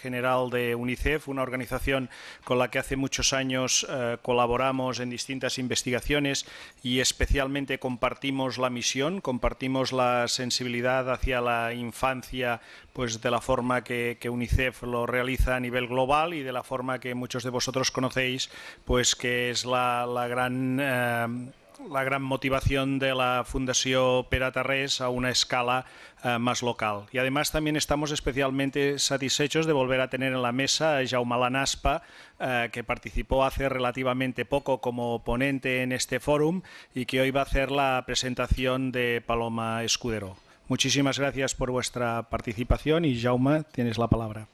general de UNICEF, una organización con la que hace muchos años eh, colaboramos en distintas investigaciones y especialmente compartimos la misión, compartimos la sensibilidad hacia la infancia pues de la forma que, UNICEF lo realiza a nivel global y de la forma que muchos de vosotros conocéis, pues que es la, gran... Eh, la gran motivación de la Fundación Pera Tarrés a una escala eh, más local. Y además también estamos especialmente satisfechos de volver a tener en la mesa a Jaume Lanaspa, eh, que participó hace relativamente poco como ponente en este fórum y que hoy va a hacer la presentación de Paloma Escudero. Muchísimas gracias por vuestra participación y Jaume, tienes la palabra.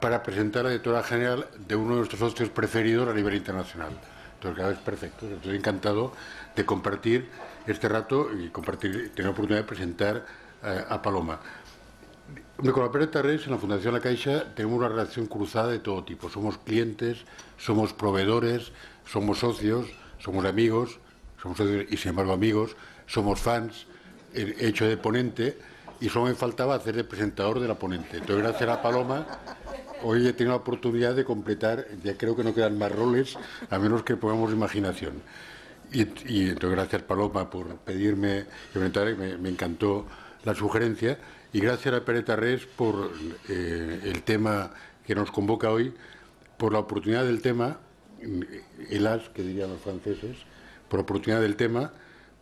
Para presentar a la directora general de uno de nuestros socios preferidos a nivel internacional. Entonces, es perfecto. Estoy encantado de compartir este rato y compartir, tener la oportunidad de presentar eh, a Paloma. Con la Pérez Tarrés, en la Fundación La Caixa, tenemos una relación cruzada de todo tipo. Somos clientes, somos proveedores, somos socios, somos amigos, somos socios y sin embargo amigos, somos fans, he hecho de ponente y solo me faltaba hacer de presentador de la ponente. Entonces, gracias a Paloma, hoy he tenido la oportunidad de completar, ya creo que no quedan más roles, a menos que pongamos imaginación. Y, entonces gracias Paloma por pedirme, me, me encantó la sugerencia, y gracias a Pereta Rés por eh, el tema que nos convoca hoy, por la oportunidad del tema, el as que dirían los franceses, por la oportunidad del tema,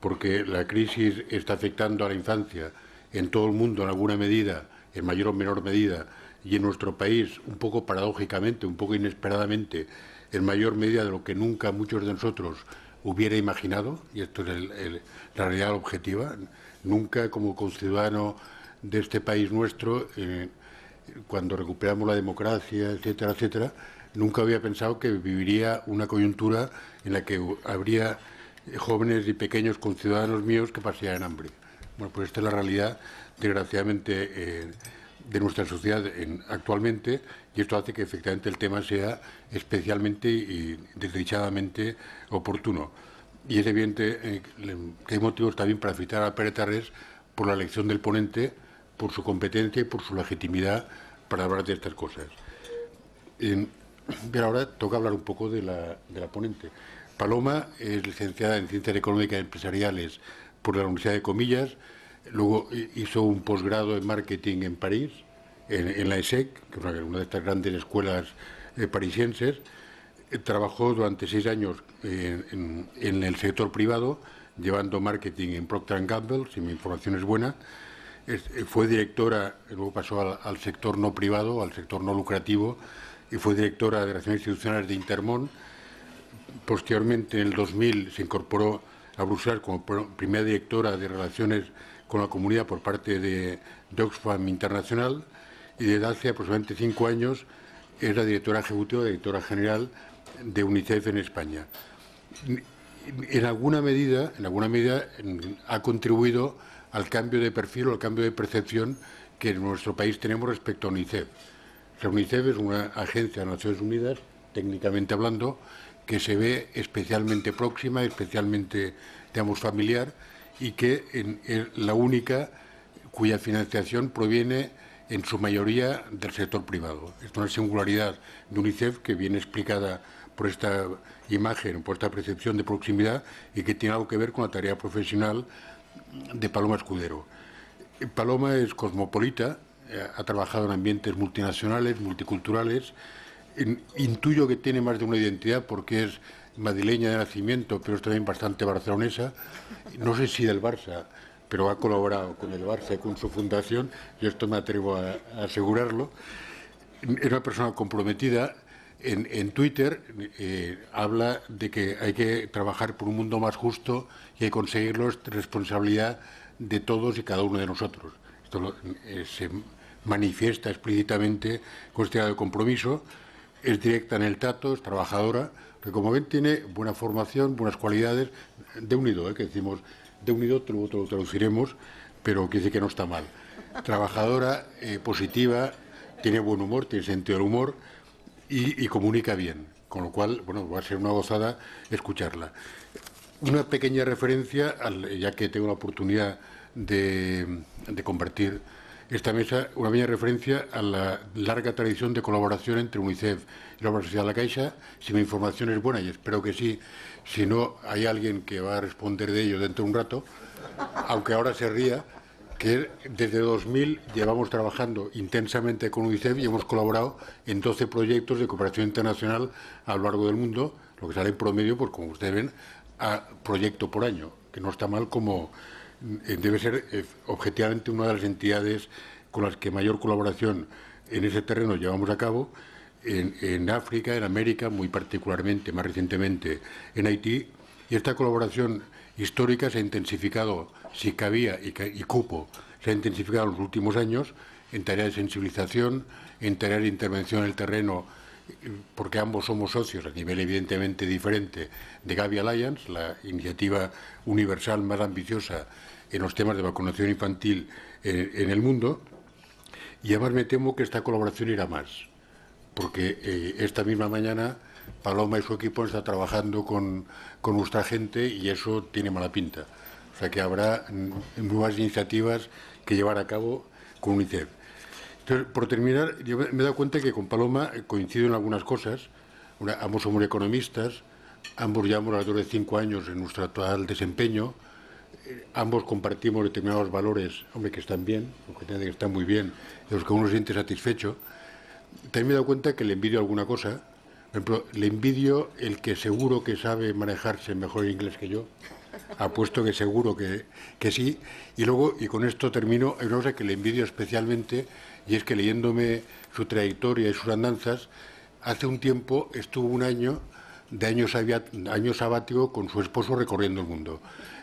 porque la crisis está afectando a la infancia en todo el mundo en alguna medida, en mayor o menor medida, y en nuestro país, un poco paradójicamente, un poco inesperadamente, en mayor medida de lo que nunca muchos de nosotros hubiera imaginado, y esto es la realidad objetiva, nunca como conciudadano de este país nuestro, eh, cuando recuperamos la democracia, etcétera, etcétera, nunca había pensado que viviría una coyuntura en la que habría jóvenes y pequeños conciudadanos míos que pasarían hambre. Bueno, pues esta es la realidad, desgraciadamente. Eh, de nuestra sociedad actualmente y esto hace que efectivamente el tema sea especialmente y desdichadamente oportuno. Y es evidente eh, que hay motivos también para felicitar a Pérez por la elección del ponente, por su competencia y por su legitimidad para hablar de estas cosas. pero ahora toca hablar un poco de la, de la ponente. Paloma es licenciada en Ciencias Económicas y Empresariales por la Universidad de Comillas, Luego hizo un posgrado en marketing en París, en, la ESEC, que es una, de estas grandes escuelas eh, parisienses. Eh, trabajó durante seis años en, el sector privado, llevando marketing en Procter Gamble, si mi información es buena. Eh, fue directora, luego pasó al, sector no privado, al sector no lucrativo, y fue directora de Relaciones Institucionales de Intermón. Posteriormente, en el 2000, se incorporó a Bruselas como primera directora de Relaciones con la comunidad por parte de, Oxfam Internacional y desde hace aproximadamente cinco años es la directora ejecutiva, directora general de UNICEF en España. En alguna medida, en alguna medida ha contribuido al cambio de perfil o al cambio de percepción que en nuestro país tenemos respecto a UNICEF. UNICEF es una agencia de Naciones Unidas, técnicamente hablando, que se ve especialmente próxima, especialmente, digamos, familiar, y que es la única cuya financiación proviene en su mayoría del sector privado. Es una singularidad de UNICEF que viene explicada por esta imagen, por esta percepción de proximidad y que tiene algo que ver con la tarea profesional de Paloma Escudero. Paloma es cosmopolita, eh, ha trabajado en ambientes multinacionales, multiculturales, intuyo que tiene más de una identidad porque es madrileña de nacimiento, pero es también bastante barcelonesa, no sé si del Barça, pero ha colaborado con el Barça, y con su fundación, Y esto me atrevo a, asegurarlo. Es una persona comprometida. En, Twitter eh, habla de que hay que trabajar por un mundo más justo y hay que conseguirlo es responsabilidad de todos y cada uno de nosotros. Esto eh, se manifiesta explícitamente con este lado de compromiso. Es directa en el trato, es trabajadora como ven, tiene buena formación, buenas cualidades, de unido, ¿eh? que decimos, de unido luego lo traduciremos, pero que dice que no está mal. Trabajadora, eh, positiva, tiene buen humor, tiene sentido del humor y, comunica bien, con lo cual, bueno, va a ser una gozada escucharla. Una pequeña referencia, ya que tengo la oportunidad de, de convertir esta mesa, una pequeña referencia a la larga tradición de colaboración entre UNICEF, la Obra de la Caixa. Si mi información es buena, y espero que sí, si no, hay alguien que va a responder de ello dentro de un rato, aunque ahora se ría, que desde 2000 llevamos trabajando intensamente con UNICEF y hemos colaborado en 12 proyectos de cooperación internacional a lo largo del mundo, lo que sale en promedio, pues como ustedes ven, a proyecto por año, que no está mal como eh, debe ser eh, objetivamente una de las entidades con las que mayor colaboración en ese terreno llevamos a cabo en, África, en América, muy particularmente, más recientemente en Haití, y esta colaboración histórica se ha intensificado, si cabía y, y cupo, se ha intensificado en los últimos años en tareas de sensibilización, en tareas de intervención en el terreno, porque ambos somos socios a nivel evidentemente diferente de Gavi Alliance, la iniciativa universal más ambiciosa en los temas de vacunación infantil en, eh, en el mundo. Y además me temo que esta colaboración irá más porque eh, esta misma mañana Paloma y su equipo están trabajando con, con nuestra gente y eso tiene mala pinta. O sea que habrá mm, nuevas iniciativas que llevar a cabo con UNICEF. Entonces, por terminar, yo me he dado cuenta que con Paloma eh, coincido en algunas cosas. ambos somos economistas, ambos llevamos alrededor de cinco años en nuestro actual desempeño, eh, ambos compartimos determinados valores, hombre, que están bien, que están muy bien, de los que uno se siente satisfecho también me he dado cuenta que le envidio alguna cosa. Por ejemplo, le envidio el que seguro que sabe manejarse mejor inglés que yo. Apuesto que seguro que, sí. Y luego, y con esto termino, hay una cosa que le envidio especialmente, y es que leyéndome su trayectoria y sus andanzas, hace un tiempo estuvo un año de año, años sabático con su esposo recorriendo el mundo.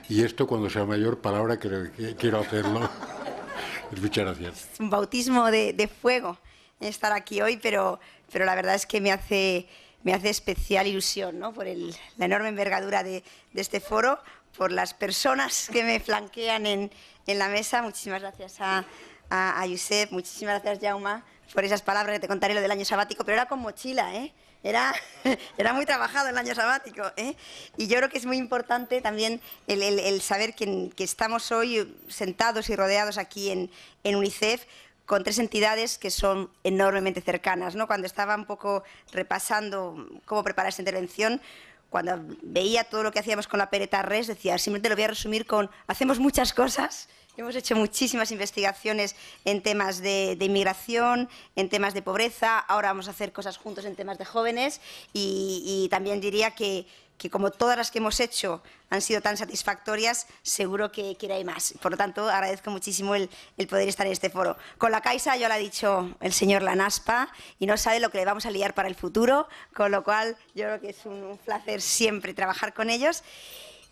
Y esto, cuando sea mayor, palabra que, quiero hacerlo. Muchas gracias. un bautismo de, de fuego estar aquí hoy, pero, pero la verdad es que me hace, me hace especial ilusión ¿no? por el, la enorme envergadura de, este foro, por las personas que me flanquean en, en la mesa. Muchísimas gracias a, a, muchísimas gracias, Jauma, por esas palabras que te contaré lo del año sabático, pero era con mochila, ¿eh? Era, era, muy trabajado el año sabático. ¿eh? Y yo creo que es muy importante también el, el, saber que, que, estamos hoy sentados y rodeados aquí en, en UNICEF con tres entidades que son enormemente cercanas. ¿no? Cuando estaba un poco repasando cómo preparar esta intervención, cuando veía todo lo que hacíamos con la Pereta Res, decía, simplemente lo voy a resumir con, hacemos muchas cosas, hemos hecho muchísimas investigaciones en temas de, inmigración, en temas de pobreza, ahora vamos a hacer cosas juntos en temas de jóvenes y también diría que que como todas las que hemos hecho han sido tan satisfactorias, seguro que, quiera hay más. Por lo tanto, agradezco muchísimo el, poder estar en este foro. Con la Caixa ya lo ha dicho el señor Lanaspa y no sabe lo que le vamos a liar para el futuro, con lo cual yo creo que es un, placer siempre trabajar con ellos.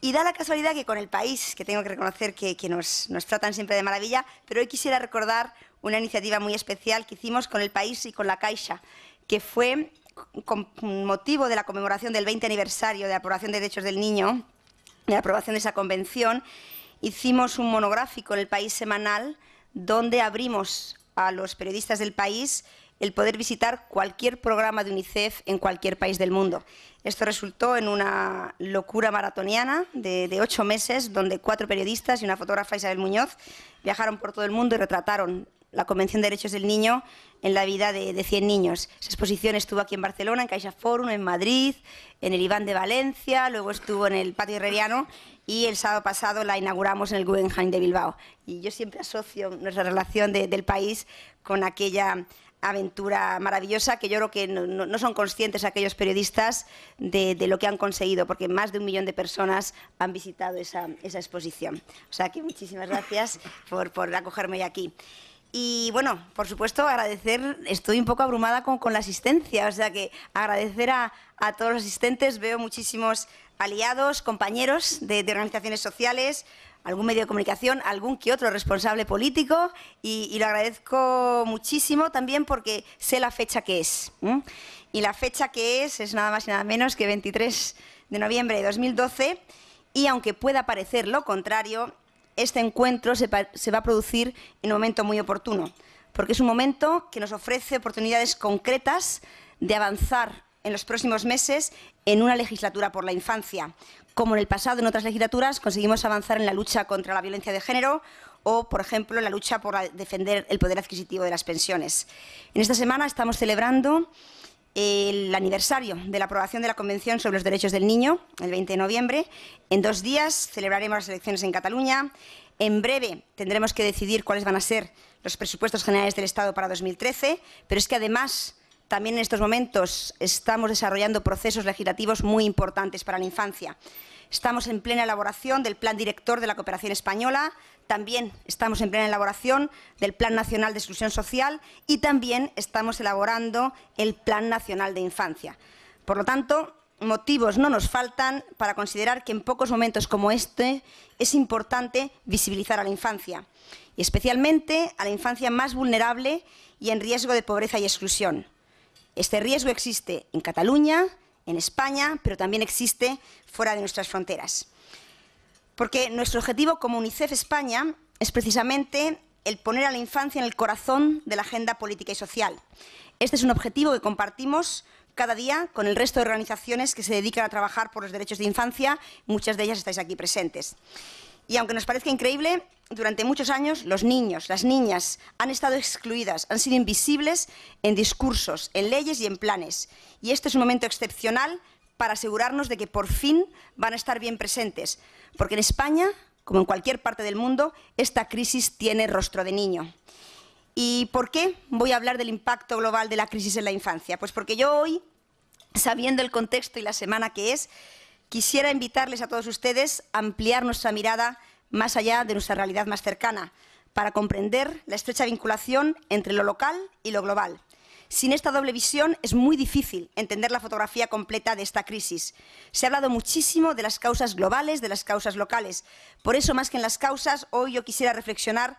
Y da la casualidad que con el país, que tengo que reconocer que, nos, nos tratan siempre de maravilla, pero hoy quisiera recordar una iniciativa muy especial que hicimos con el país y con la Caixa, que fue con motivo de la conmemoración del 20 aniversario de la aprobación de derechos del niño, de la aprobación de esa convención, hicimos un monográfico en el país semanal donde abrimos a los periodistas del país el poder visitar cualquier programa de UNICEF en cualquier país del mundo. Esto resultó en una locura maratoniana de, de, ocho meses, donde cuatro periodistas y una fotógrafa Isabel Muñoz viajaron por todo el mundo y retrataron la Convención de Derechos del Niño en la vida de, 100 niños. Esa exposición estuvo aquí en Barcelona, en Caixa Forum, en Madrid, en el Iván de Valencia, luego estuvo en el Patio Herreriano y el sábado pasado la inauguramos en el Guggenheim de Bilbao. Y yo siempre asocio nuestra relación del país con aquella aventura maravillosa que yo creo que no, son conscientes aquellos periodistas de, lo que han conseguido, porque más de un millón de personas han visitado esa, exposición. O sea que muchísimas gracias por, por acogerme hoy aquí. Y bueno, por supuesto, agradecer, estoy un poco abrumada con, la asistencia, o sea que agradecer a, todos los asistentes, veo muchísimos aliados, compañeros de, organizaciones sociales, algún medio de comunicación, algún que otro responsable político y, lo agradezco muchísimo también porque sé la fecha que es. Y la fecha que es es nada más y nada menos que 23 de noviembre de 2012 y aunque pueda parecer lo contrario, este encuentro se, va a producir en un momento muy oportuno, porque es un momento que nos ofrece oportunidades concretas de avanzar en los próximos meses en una legislatura por la infancia, como en el pasado en otras legislaturas conseguimos avanzar en la lucha contra la violencia de género o, por ejemplo, en la lucha por defender el poder adquisitivo de las pensiones. En esta semana estamos celebrando el aniversario de la aprobación de la Convención sobre los Derechos del Niño, el 20 de noviembre. En dos días celebraremos las elecciones en Cataluña. En breve tendremos que decidir cuáles van a ser los presupuestos generales del Estado para 2013, pero es que además también en estos momentos estamos desarrollando procesos legislativos muy importantes para la infancia. Estamos en plena elaboración del Plan Director de la Cooperación Española, también estamos en plena elaboración del Plan Nacional de Exclusión Social y también estamos elaborando el Plan Nacional de Infancia. Por lo tanto, motivos no nos faltan para considerar que en pocos momentos como este es importante visibilizar a la infancia, y especialmente a la infancia más vulnerable y en riesgo de pobreza y exclusión. Este riesgo existe en Cataluña, en España, pero también existe fuera de nuestras fronteras. Porque nuestro objetivo como UNICEF España es precisamente el poner a la infancia en el corazón de la agenda política y social. Este es un objetivo que compartimos cada día con el resto de organizaciones que se dedican a trabajar por los derechos de infancia, muchas de ellas estáis aquí presentes. Y aunque nos parezca increíble, durante muchos años los niños, las niñas han estado excluidas, han sido invisibles en discursos, en leyes y en planes. Y este es un momento excepcional para asegurarnos de que por fin van a estar bien presentes, porque en España, como en cualquier parte del mundo, esta crisis tiene rostro de niño. ¿Y por qué voy a hablar del impacto global de la crisis en la infancia? Pues porque yo hoy, sabiendo el contexto y la semana que es, quisiera invitarles a todos ustedes a ampliar nuestra mirada más allá de nuestra realidad más cercana, para comprender la estrecha vinculación entre lo local y lo global. Sin esta doble visión es muy difícil entender la fotografía completa de esta crisis. Se ha hablado muchísimo de las causas globales, de las causas locales. Por eso, más que en las causas, hoy yo quisiera reflexionar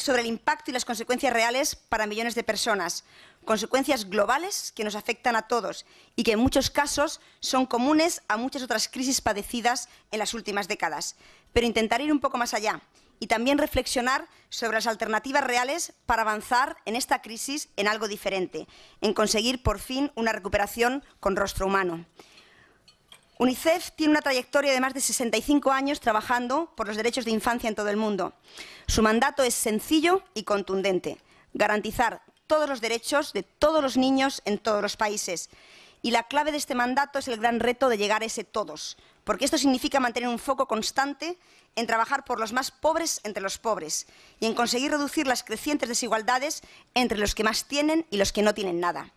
sobre el impacto y las consecuencias reales para millones de personas. Consecuencias globales que nos afectan a todos y que en muchos casos son comunes a muchas otras crisis padecidas en las últimas décadas. Pero intentar ir un poco más allá y también reflexionar sobre las alternativas reales para avanzar en esta crisis en algo diferente, en conseguir por fin una recuperación con rostro humano. UNICEF tiene una trayectoria de más de 65 años trabajando por los derechos de infancia en todo el mundo. Su mandato es sencillo y contundente, garantizar todos los derechos de todos los niños en todos los países. Y la clave de este mandato es el gran reto de llegar a ese todos, porque esto significa mantener un foco constante en trabajar por los más pobres entre los pobres y en conseguir reducir las crecientes desigualdades entre los que más tienen y los que no tienen nada.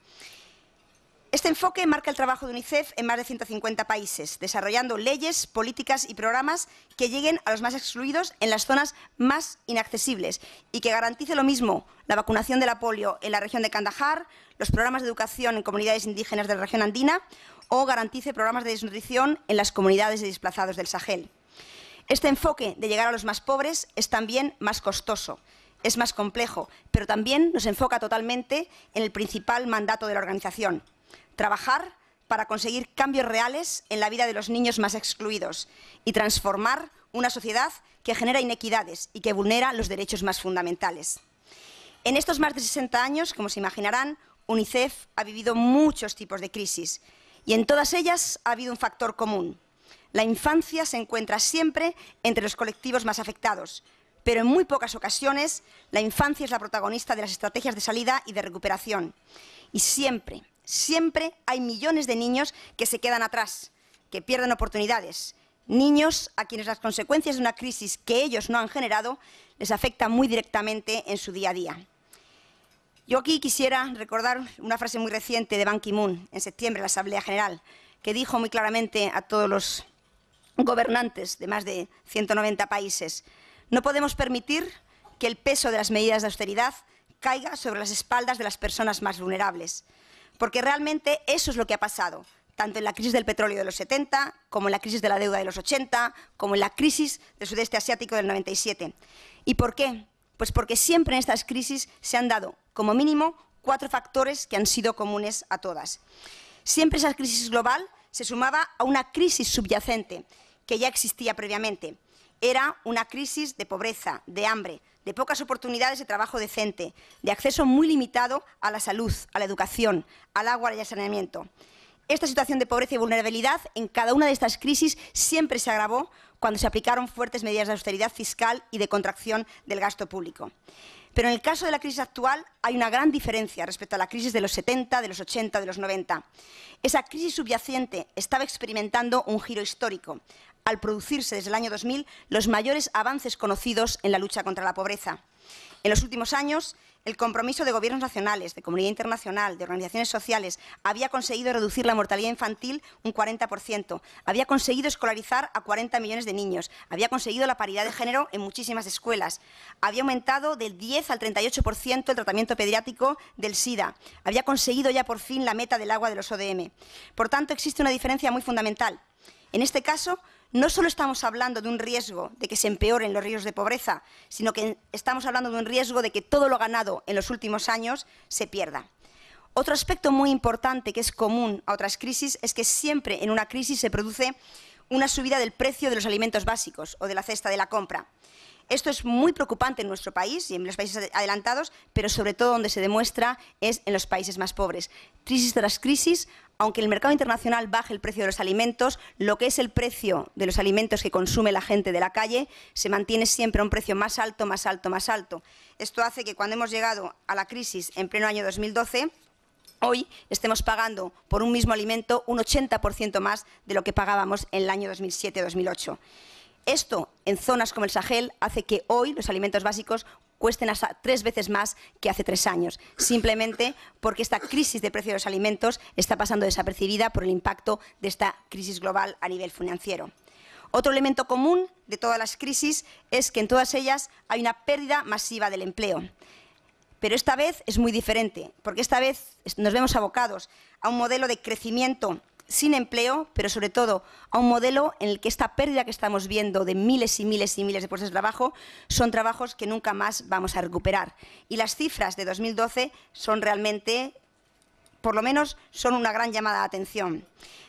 Este enfoque marca el trabajo de UNICEF en más de 150 países, desarrollando leyes, políticas y programas que lleguen a los más excluidos en las zonas más inaccesibles y que garantice lo mismo la vacunación de la polio en la región de Kandahar, los programas de educación en comunidades indígenas de la región andina o garantice programas de desnutrición en las comunidades de desplazados del Sahel. Este enfoque de llegar a los más pobres es también más costoso es más complejo, pero también nos enfoca totalmente en el principal mandato de la organización, trabajar para conseguir cambios reales en la vida de los niños más excluidos y transformar una sociedad que genera inequidades y que vulnera los derechos más fundamentales. En estos más de 60 años, como se imaginarán, UNICEF ha vivido muchos tipos de crisis y en todas ellas ha habido un factor común. La infancia se encuentra siempre entre los colectivos más afectados, pero en muy pocas ocasiones la infancia es la protagonista de las estrategias de salida y de recuperación. Y siempre, Siempre hay millones de niños que se quedan atrás, que pierden oportunidades. Niños a quienes las consecuencias de una crisis que ellos no han generado les afectan muy directamente en su día a día. Yo aquí quisiera recordar una frase muy reciente de Ban Ki-moon en septiembre en la Asamblea General, que dijo muy claramente a todos los gobernantes de más de 190 países, no podemos permitir que el peso de las medidas de austeridad caiga sobre las espaldas de las personas más vulnerables porque realmente eso es lo que ha pasado, tanto en la crisis del petróleo de los 70, como en la crisis de la deuda de los 80, como en la crisis del sudeste asiático del 97. ¿Y por qué? Pues porque siempre en estas crisis se han dado, como mínimo, cuatro factores que han sido comunes a todas. Siempre esa crisis global se sumaba a una crisis subyacente que ya existía previamente. Era una crisis de pobreza, de hambre, de pocas oportunidades de trabajo decente, de acceso muy limitado a la salud, a la educación, al agua y al saneamiento. Esta situación de pobreza y vulnerabilidad en cada una de estas crisis siempre se agravó cuando se aplicaron fuertes medidas de austeridad fiscal y de contracción del gasto público. Pero en el caso de la crisis actual hay una gran diferencia respecto a la crisis de los 70, de los 80, de los 90. Esa crisis subyacente estaba experimentando un giro histórico, al producirse desde el año 2000 los mayores avances conocidos en la lucha contra la pobreza. En los últimos años, el compromiso de gobiernos nacionales, de comunidad internacional, de organizaciones sociales, había conseguido reducir la mortalidad infantil un 40%, había conseguido escolarizar a 40 millones de niños, había conseguido la paridad de género en muchísimas escuelas, había aumentado del 10 al 38% el tratamiento pediátrico del SIDA, había conseguido ya por fin la meta del agua de los ODM. Por tanto, existe una diferencia muy fundamental. En este caso, no solo estamos hablando de un riesgo de que se empeoren los riesgos de pobreza, sino que estamos hablando de un riesgo de que todo lo ganado en los últimos años se pierda. Otro aspecto muy importante que es común a otras crisis es que siempre en una crisis se produce una subida del precio de los alimentos básicos o de la cesta de la compra. Esto es muy preocupante en nuestro país y en los países adelantados, pero sobre todo donde se demuestra es en los países más pobres. Crisis tras crisis aunque el mercado internacional baje el precio de los alimentos, lo que es el precio de los alimentos que consume la gente de la calle se mantiene siempre a un precio más alto, más alto, más alto. Esto hace que cuando hemos llegado a la crisis en pleno año 2012, hoy estemos pagando por un mismo alimento un 80% más de lo que pagábamos en el año 2007-2008. Esto, en zonas como el Sahel, hace que hoy los alimentos básicos cuesten hasta tres veces más que hace tres años, simplemente porque esta crisis de precios de los alimentos está pasando desapercibida por el impacto de esta crisis global a nivel financiero. Otro elemento común de todas las crisis es que en todas ellas hay una pérdida masiva del empleo. Pero esta vez es muy diferente, porque esta vez nos vemos abocados a un modelo de crecimiento sin empleo, pero sobre todo a un modelo en el que esta pérdida que estamos viendo de miles y miles y miles de puestos de trabajo son trabajos que nunca más vamos a recuperar. Y las cifras de 2012 son realmente, por lo menos, son una gran llamada de atención.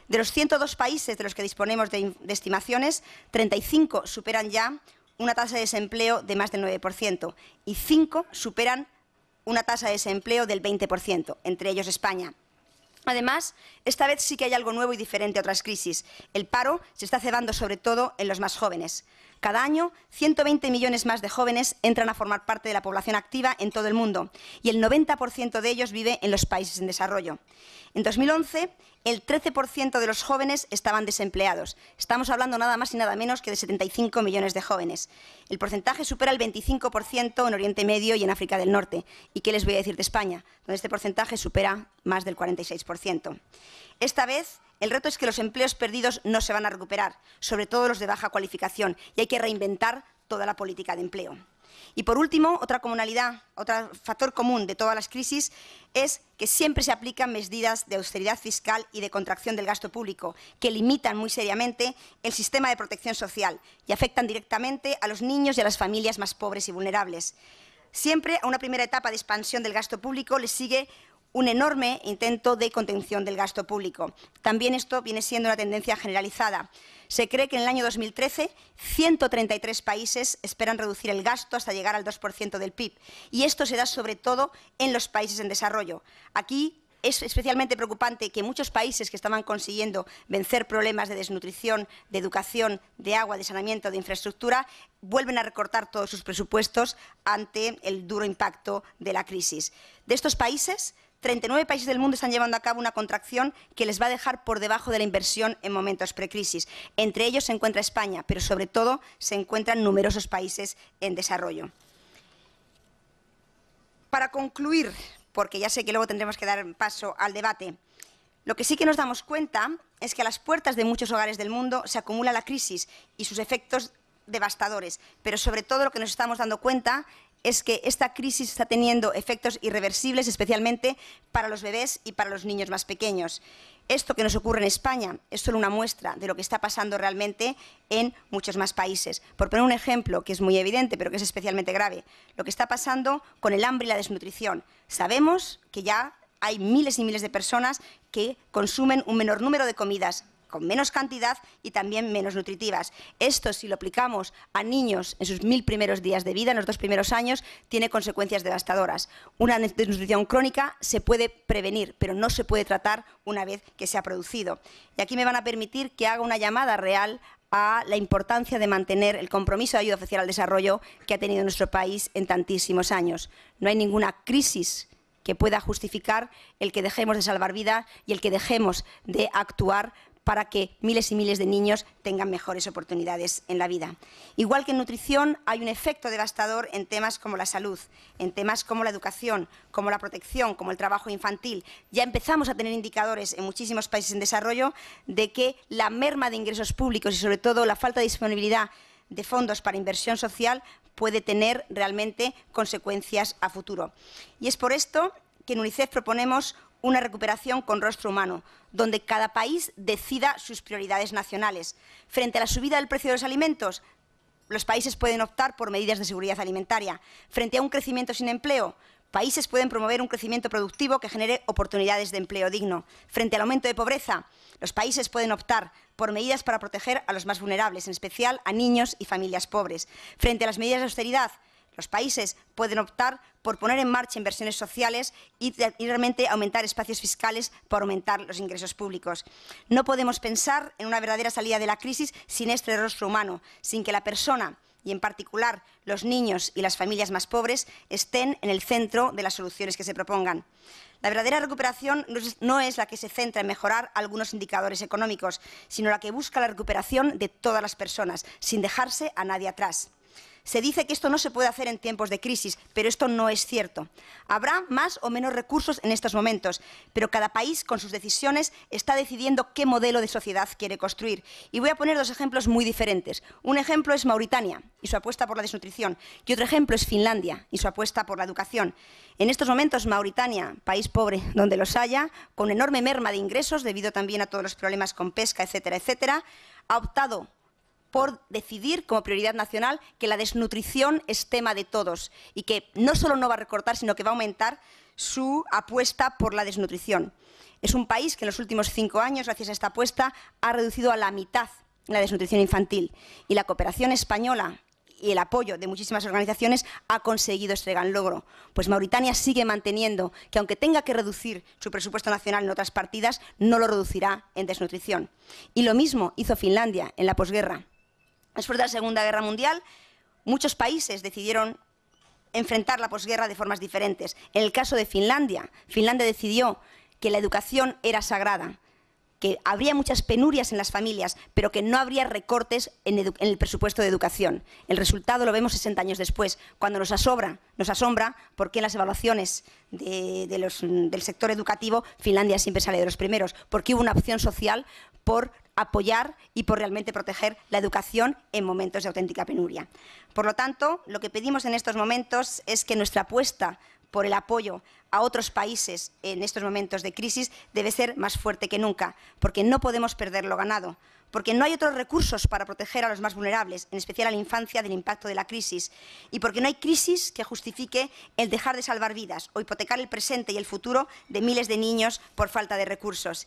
De los 102 países de los que disponemos de, de estimaciones, 35 superan ya una tasa de desempleo de más del 9% y 5 superan una tasa de desempleo del 20%, entre ellos España. Además, esta vez sí que hay algo nuevo y diferente a otras crisis. El paro se está cebando sobre todo en los más jóvenes. Cada año, 120 millones más de jóvenes entran a formar parte de la población activa en todo el mundo y el 90% de ellos vive en los países en desarrollo. En 2011, el 13% de los jóvenes estaban desempleados. Estamos hablando nada más y nada menos que de 75 millones de jóvenes. El porcentaje supera el 25% en Oriente Medio y en África del Norte. ¿Y qué les voy a decir de España, donde este porcentaje supera más del 46%? Esta vez el reto es que los empleos perdidos no se van a recuperar, sobre todo los de baja cualificación, y hay que reinventar toda la política de empleo. Y por último, otra comunalidad, otro factor común de todas las crisis es que siempre se aplican medidas de austeridad fiscal y de contracción del gasto público, que limitan muy seriamente el sistema de protección social y afectan directamente a los niños y a las familias más pobres y vulnerables. Siempre a una primera etapa de expansión del gasto público le sigue un enorme intento de contención del gasto público. También esto viene siendo una tendencia generalizada. Se cree que en el año 2013 133 países esperan reducir el gasto hasta llegar al 2% del PIB. Y esto se da sobre todo en los países en desarrollo. Aquí es especialmente preocupante que muchos países que estaban consiguiendo vencer problemas de desnutrición, de educación, de agua, de saneamiento, de infraestructura, vuelven a recortar todos sus presupuestos ante el duro impacto de la crisis. De estos países, 39 países del mundo están llevando a cabo una contracción que les va a dejar por debajo de la inversión en momentos precrisis. Entre ellos se encuentra España, pero sobre todo se encuentran numerosos países en desarrollo. Para concluir, porque ya sé que luego tendremos que dar paso al debate, lo que sí que nos damos cuenta es que a las puertas de muchos hogares del mundo se acumula la crisis y sus efectos devastadores, pero sobre todo lo que nos estamos dando cuenta es que esta crisis está teniendo efectos irreversibles, especialmente para los bebés y para los niños más pequeños. Esto que nos ocurre en España es solo una muestra de lo que está pasando realmente en muchos más países. Por poner un ejemplo que es muy evidente, pero que es especialmente grave, lo que está pasando con el hambre y la desnutrición. Sabemos que ya hay miles y miles de personas que consumen un menor número de comidas, con menos cantidad y también menos nutritivas. Esto, si lo aplicamos a niños en sus mil primeros días de vida, en los dos primeros años, tiene consecuencias devastadoras. Una desnutrición crónica se puede prevenir, pero no se puede tratar una vez que se ha producido. Y aquí me van a permitir que haga una llamada real a la importancia de mantener el compromiso de ayuda oficial al desarrollo que ha tenido nuestro país en tantísimos años. No hay ninguna crisis que pueda justificar el que dejemos de salvar vidas y el que dejemos de actuar para que miles y miles de niños tengan mejores oportunidades en la vida. Igual que en nutrición, hay un efecto devastador en temas como la salud, en temas como la educación, como la protección, como el trabajo infantil. Ya empezamos a tener indicadores en muchísimos países en desarrollo de que la merma de ingresos públicos y sobre todo la falta de disponibilidad de fondos para inversión social puede tener realmente consecuencias a futuro. Y es por esto que en UNICEF proponemos una recuperación con rostro humano, donde cada país decida sus prioridades nacionales. Frente a la subida del precio de los alimentos, los países pueden optar por medidas de seguridad alimentaria. Frente a un crecimiento sin empleo, países pueden promover un crecimiento productivo que genere oportunidades de empleo digno. Frente al aumento de pobreza, los países pueden optar por medidas para proteger a los más vulnerables, en especial a niños y familias pobres. Frente a las medidas de austeridad, los países pueden optar por poner en marcha inversiones sociales y, realmente aumentar espacios fiscales para aumentar los ingresos públicos. No podemos pensar en una verdadera salida de la crisis sin este rostro humano, sin que la persona y en particular los niños y las familias más pobres estén en el centro de las soluciones que se propongan. La verdadera recuperación no es la que se centra en mejorar algunos indicadores económicos, sino la que busca la recuperación de todas las personas, sin dejarse a nadie atrás. Se dice que esto no se puede hacer en tiempos de crisis, pero esto no es cierto. Habrá más o menos recursos en estos momentos, pero cada país con sus decisiones está decidiendo qué modelo de sociedad quiere construir. Y voy a poner dos ejemplos muy diferentes. Un ejemplo es Mauritania y su apuesta por la desnutrición, y otro ejemplo es Finlandia y su apuesta por la educación. En estos momentos Mauritania, país pobre donde los haya, con enorme merma de ingresos debido también a todos los problemas con pesca, etcétera, etcétera, ha optado por decidir como prioridad nacional que la desnutrición es tema de todos y que no solo no va a recortar, sino que va a aumentar su apuesta por la desnutrición. Es un país que en los últimos cinco años, gracias a esta apuesta, ha reducido a la mitad la desnutrición infantil y la cooperación española y el apoyo de muchísimas organizaciones ha conseguido este gran logro. Pues Mauritania sigue manteniendo que aunque tenga que reducir su presupuesto nacional en otras partidas, no lo reducirá en desnutrición. Y lo mismo hizo Finlandia en la posguerra. Después de la Segunda Guerra Mundial, muchos países decidieron enfrentar la posguerra de formas diferentes. En el caso de Finlandia, Finlandia decidió que la educación era sagrada, que habría muchas penurias en las familias, pero que no habría recortes en, el presupuesto de educación. El resultado lo vemos 60 años después, cuando nos asombra, nos asombra porque en las evaluaciones del sector educativo Finlandia siempre sale de los primeros, porque hubo una opción social por apoyar y por realmente proteger la educación en momentos de auténtica penuria. Por lo tanto, lo que pedimos en estos momentos es que nuestra apuesta por el apoyo a otros países en estos momentos de crisis debe ser más fuerte que nunca, porque no podemos perder lo ganado, porque no hay otros recursos para proteger a los más vulnerables, en especial a la infancia, del impacto de la crisis, y porque no hay crisis que justifique el dejar de salvar vidas o hipotecar el presente y el futuro de miles de niños por falta de recursos.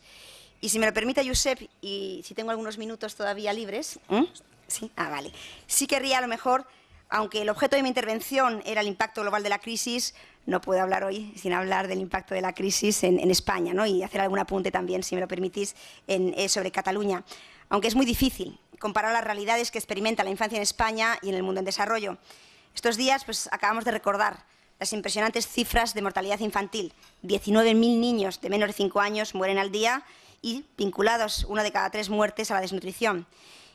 Y si me lo permite, Josep, y si tengo algunos minutos todavía libres, ¿Mm? sí, ah, vale. Sí querría a lo mejor, aunque el objeto de mi intervención era el impacto global de la crisis, no puedo hablar hoy sin hablar del impacto de la crisis en, España, ¿no? Y hacer algún apunte también, si me lo permitís, eh, sobre Cataluña, aunque es muy difícil comparar las realidades que experimenta la infancia en España y en el mundo en desarrollo. Estos días, pues, acabamos de recordar las impresionantes cifras de mortalidad infantil. 19.000 niños de menos de 5 años mueren al día y vinculados una de cada tres muertes a la desnutrición.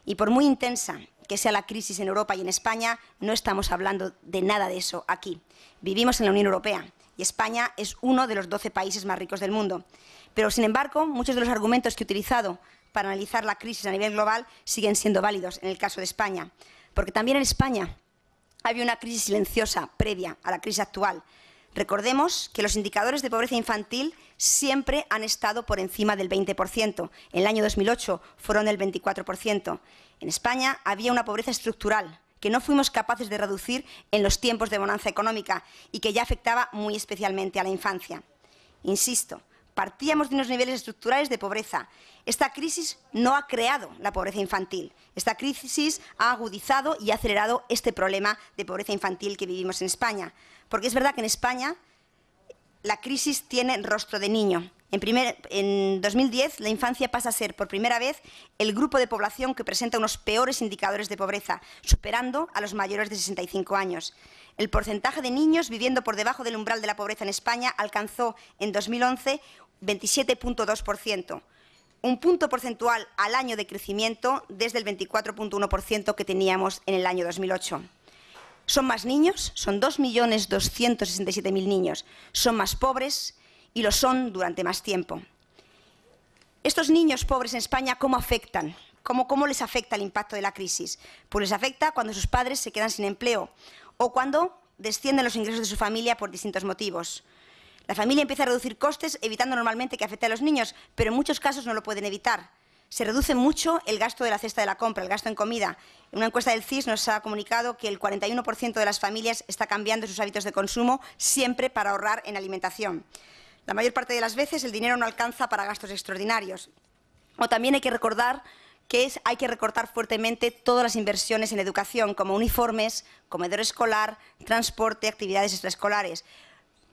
Y por muy intensa que sea la crisis en Europa y en España, no estamos hablando de nada de eso aquí. Vivimos en la Unión Europea y España es uno de los 12 países más ricos del mundo. Pero, sin embargo, muchos de los argumentos que he utilizado para analizar la crisis a nivel global siguen siendo válidos en el caso de España. Porque también en España había una crisis silenciosa previa a la crisis actual, Recordemos que los indicadores de pobreza infantil siempre han estado por encima del 20%. En el año 2008 fueron el 24%. En España había una pobreza estructural que no fuimos capaces de reducir en los tiempos de bonanza económica y que ya afectaba muy especialmente a la infancia. Insisto, partíamos de unos niveles estructurales de pobreza. Esta crisis no ha creado la pobreza infantil. Esta crisis ha agudizado y acelerado este problema de pobreza infantil que vivimos en España porque es verdad que en España la crisis tiene rostro de niño. En, primer, en 2010, la infancia pasa a ser por primera vez el grupo de población que presenta unos peores indicadores de pobreza, superando a los mayores de 65 años. El porcentaje de niños viviendo por debajo del umbral de la pobreza en España alcanzó en 2011 27.2%, un punto porcentual al año de crecimiento desde el 24.1% que teníamos en el año 2008. Son más niños, son 2.267.000 niños, son más pobres y lo son durante más tiempo. Estos niños pobres en España, ¿cómo afectan? ¿Cómo, ¿Cómo les afecta el impacto de la crisis? Pues les afecta cuando sus padres se quedan sin empleo o cuando descienden los ingresos de su familia por distintos motivos. La familia empieza a reducir costes, evitando normalmente que afecte a los niños, pero en muchos casos no lo pueden evitar se reduce mucho el gasto de la cesta de la compra, el gasto en comida. En Una encuesta del CIS nos ha comunicado que el 41% de las familias está cambiando sus hábitos de consumo siempre para ahorrar en alimentación. La mayor parte de las veces el dinero no alcanza para gastos extraordinarios. O también hay que recordar que hay que recortar fuertemente todas las inversiones en educación, como uniformes, comedor escolar, transporte, actividades extraescolares.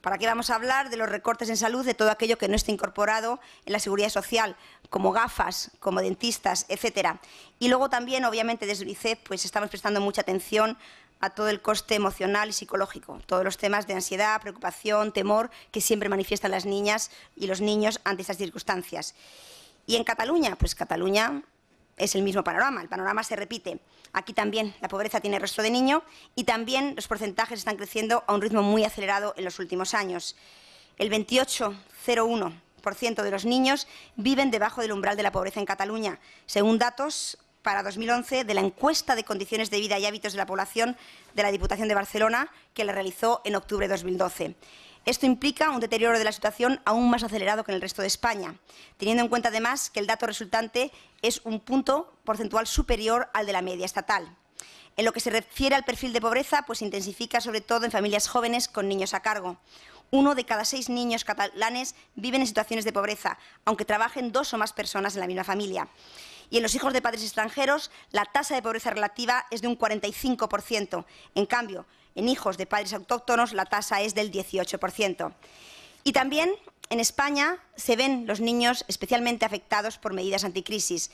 ¿Para qué vamos a hablar de los recortes en salud, de todo aquello que no está incorporado en la seguridad social, como gafas, como dentistas, etcétera? Y luego también, obviamente, desde UNICEF pues, estamos prestando mucha atención a todo el coste emocional y psicológico, todos los temas de ansiedad, preocupación, temor que siempre manifiestan las niñas y los niños ante estas circunstancias. Y en Cataluña, pues Cataluña es el mismo panorama, el panorama se repite. Aquí también la pobreza tiene rostro de niño y también los porcentajes están creciendo a un ritmo muy acelerado en los últimos años. El 28,01% de los niños viven debajo del umbral de la pobreza en Cataluña, según datos para 2011 de la encuesta de condiciones de vida y hábitos de la población de la Diputación de Barcelona que la realizó en octubre de 2012. Esto implica un deterioro de la situación aún más acelerado que en el resto de España, teniendo en cuenta además que el dato resultante es un punto porcentual superior al de la media estatal. En lo que se refiere al perfil de pobreza, pues se intensifica sobre todo en familias jóvenes con niños a cargo. Uno de cada seis niños catalanes viven en situaciones de pobreza, aunque trabajen dos o más personas en la misma familia. Y en los hijos de padres extranjeros, la tasa de pobreza relativa es de un 45%. En cambio, en hijos de padres autóctonos la tasa es del 18%. Y también en España se ven los niños especialmente afectados por medidas anticrisis.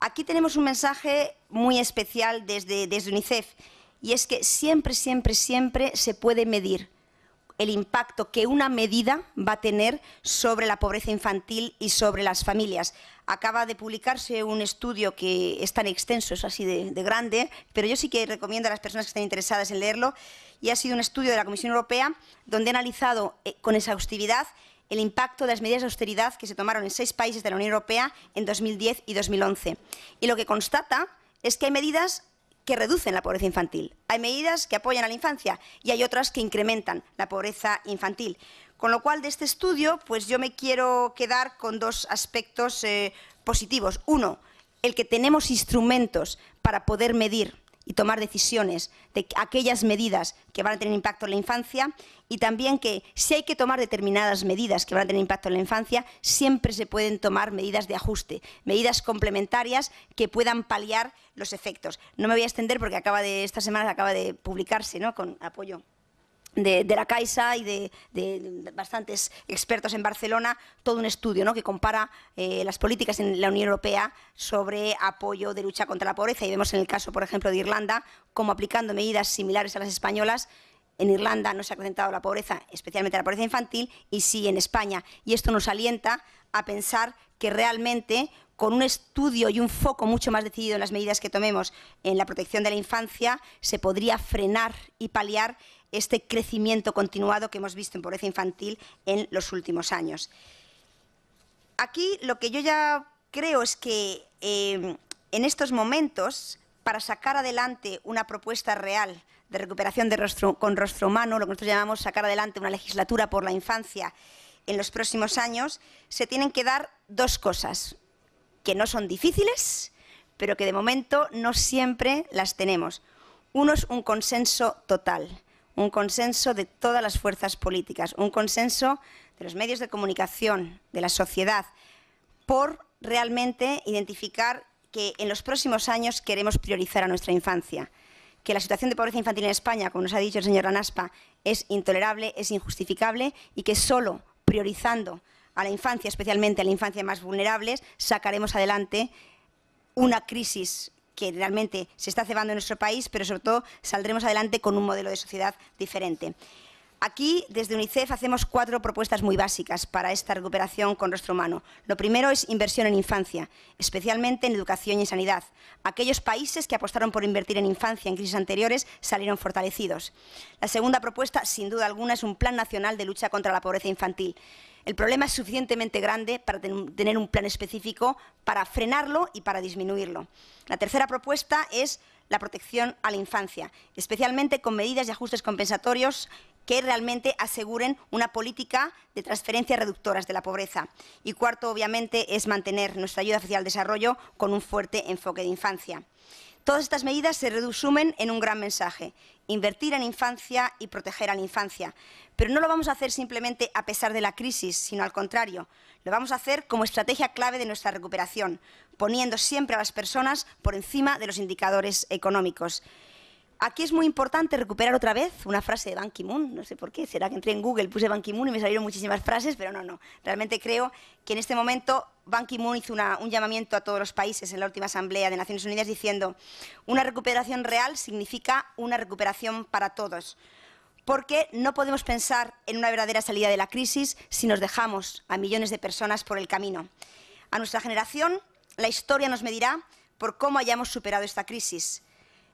Aquí tenemos un mensaje muy especial desde, desde UNICEF y es que siempre, siempre, siempre se puede medir el impacto que una medida va a tener sobre la pobreza infantil y sobre las familias. Acaba de publicarse un estudio que es tan extenso, es así de, grande, pero yo sí que recomiendo a las personas que estén interesadas en leerlo. Y ha sido un estudio de la Comisión Europea donde ha analizado eh, con exhaustividad el impacto de las medidas de austeridad que se tomaron en seis países de la Unión Europea en 2010 y 2011. Y lo que constata es que hay medidas que reducen la pobreza infantil. Hay medidas que apoyan a la infancia y hay otras que incrementan la pobreza infantil. Con lo cual, de este estudio, pues yo me quiero quedar con dos aspectos eh, positivos. Uno, el que tenemos instrumentos para poder medir y tomar decisiones de aquellas medidas que van a tener impacto en la infancia y también que si hay que tomar determinadas medidas que van a tener impacto en la infancia, siempre se pueden tomar medidas de ajuste, medidas complementarias que puedan paliar los efectos. No me voy a extender porque acaba de, esta semana acaba de publicarse ¿no? con apoyo de, la Caixa y de, bastantes expertos en Barcelona, todo un estudio ¿no? que compara eh, las políticas en la Unión Europea sobre apoyo de lucha contra la pobreza. Y vemos en el caso, por ejemplo, de Irlanda, cómo aplicando medidas similares a las españolas, en Irlanda no se ha acrecentado la pobreza, especialmente la pobreza infantil, y sí en España. Y esto nos alienta a pensar que realmente con un estudio y un foco mucho más decidido en las medidas que tomemos en la protección de la infancia, se podría frenar y paliar este crecimiento continuado que hemos visto en pobreza infantil en los últimos años. Aquí lo que yo ya creo es que em, en estos momentos, para sacar adelante una propuesta real de recuperación con rostro humano, lo que nosotros llamamos sacar adelante una legislatura por la infancia en los próximos años, se tienen que dar dos cosas que no son difíciles, pero que de momento no siempre las tenemos. Uno es un consenso total un consenso de todas las fuerzas políticas, un consenso de los medios de comunicación, de la sociedad, por realmente identificar que en los próximos años queremos priorizar a nuestra infancia, que la situación de pobreza infantil en España, como nos ha dicho el señor Anaspa, es intolerable, es injustificable y que solo priorizando a la infancia, especialmente a la infancia más vulnerables, sacaremos adelante una crisis que realmente se está cebando en nuestro país, pero sobre todo saldremos adelante con un modelo de sociedad diferente. Aquí, desde UNICEF, hacemos cuatro propuestas muy básicas para esta recuperación con rostro humano. Lo primero es inversión en infancia, especialmente en educación y en sanidad. Aquellos países que apostaron por invertir en infancia en crisis anteriores salieron fortalecidos. La segunda propuesta, sin duda alguna, es un plan nacional de lucha contra la pobreza infantil. El problema es suficientemente grande para tener un plan específico para frenarlo y para disminuirlo. La tercera propuesta es la protección a la infancia, especialmente con medidas y ajustes compensatorios que realmente aseguren una política de transferencias reductoras de la pobreza. Y cuarto, obviamente, es mantener nuestra ayuda oficial al desarrollo con un fuerte enfoque de infancia. Todas estas medidas se resumen en un gran mensaje, invertir en infancia y proteger a la infancia. Pero no lo vamos a hacer simplemente a pesar de la crisis, sino al contrario, lo vamos a hacer como estrategia clave de nuestra recuperación, poniendo siempre a las personas por encima de los indicadores económicos. Aquí es muy importante recuperar otra vez una frase de Ban Ki-moon. No sé por qué. Será que entré en Google, puse Ban Ki-moon y me salieron muchísimas frases, pero no, no. Realmente creo que en este momento Ban Ki-moon hizo un llamamiento a todos los países en la última Asamblea de Naciones Unidas diciendo: una recuperación real significa una recuperación para todos. Porque no podemos pensar en una verdadera salida de la crisis si nos dejamos a millones de personas por el camino. A nuestra generación, la historia nos medirá por cómo hayamos superado esta crisis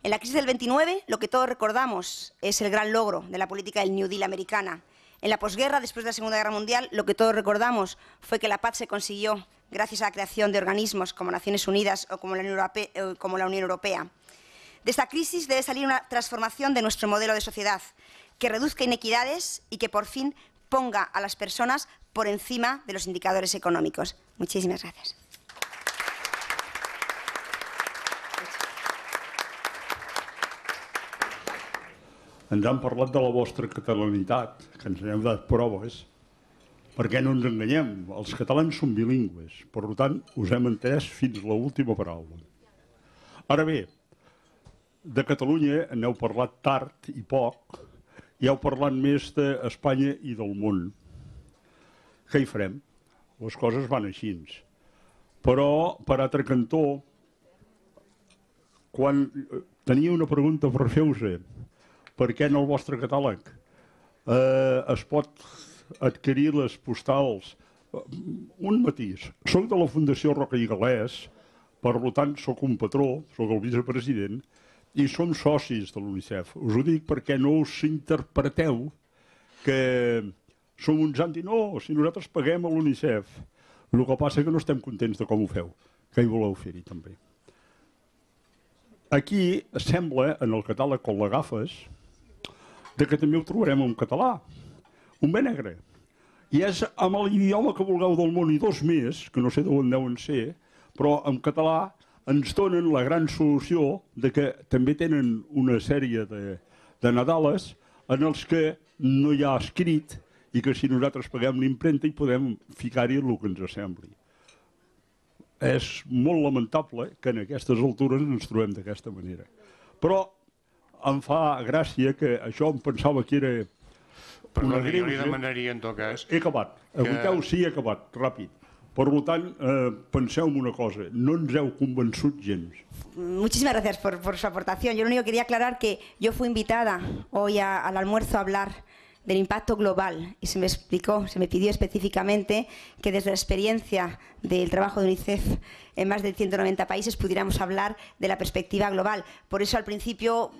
en la crisis del 29, lo que todos recordamos es el gran logro de la política del New Deal americana. En la posguerra, después de la Segunda Guerra Mundial, lo que todos recordamos fue que la paz se consiguió gracias a la creación de organismos como Naciones Unidas o como la Unión eh, Europea. De esta crisis debe salir una transformación de nuestro modelo de sociedad, que reduzca inequidades y que por fin ponga a las personas por encima de los indicadores económicos. Muchísimas gracias. ens han parlat de la vostra catalanitat, que ens n'heu dat proves, perquè no ens enganyem, els catalans són bilingües, per tant, us hem entès fins a l'última paraula. Ara bé, de Catalunya n'heu parlat tard i poc, i heu parlat més d'Espanya i del món. Què hi farem? Les coses van així. Però, per altre cantó, quan eh, tenia una pregunta per fer-vos, per què en el vostre catàleg eh, es pot adquirir les postals? Eh, un matís. Soc de la Fundació Roca i Galès, per tant, sóc un patró, sóc el vicepresident, i som socis de l'UNICEF. Us ho dic perquè no us interpreteu que som uns anti... No, si nosaltres paguem a l'UNICEF. El que passa que no estem contents de com ho feu, que hi voleu fer-hi també. Aquí sembla, en el catàleg, quan l'agafes, de que també ho trobarem en català, un bé negre. I és amb l'idioma que vulgueu del món i dos més, que no sé d'on deuen ser, però en català ens donen la gran solució de que també tenen una sèrie de, de Nadales en els que no hi ha escrit i que si nosaltres paguem l'impremta hi podem ficar-hi el que ens sembli. És molt lamentable que en aquestes altures ens trobem d'aquesta manera. Però em fa gràcia que això em pensava que era Perdona, una greu... Jo li demanaria, en tot cas... He acabat. Que... Avui sí, he acabat, ràpid. Per tant, eh, penseu en una cosa, no ens heu convençut gens. Muchísimas gracias por, por su aportación. Yo lo único que quería aclarar que yo fui invitada hoy a, al almuerzo a hablar del impacto global y se me explicó, se me pidió específicamente que desde la experiencia del trabajo de UNICEF en más de 190 países pudiéramos hablar de la perspectiva global. Por eso al principio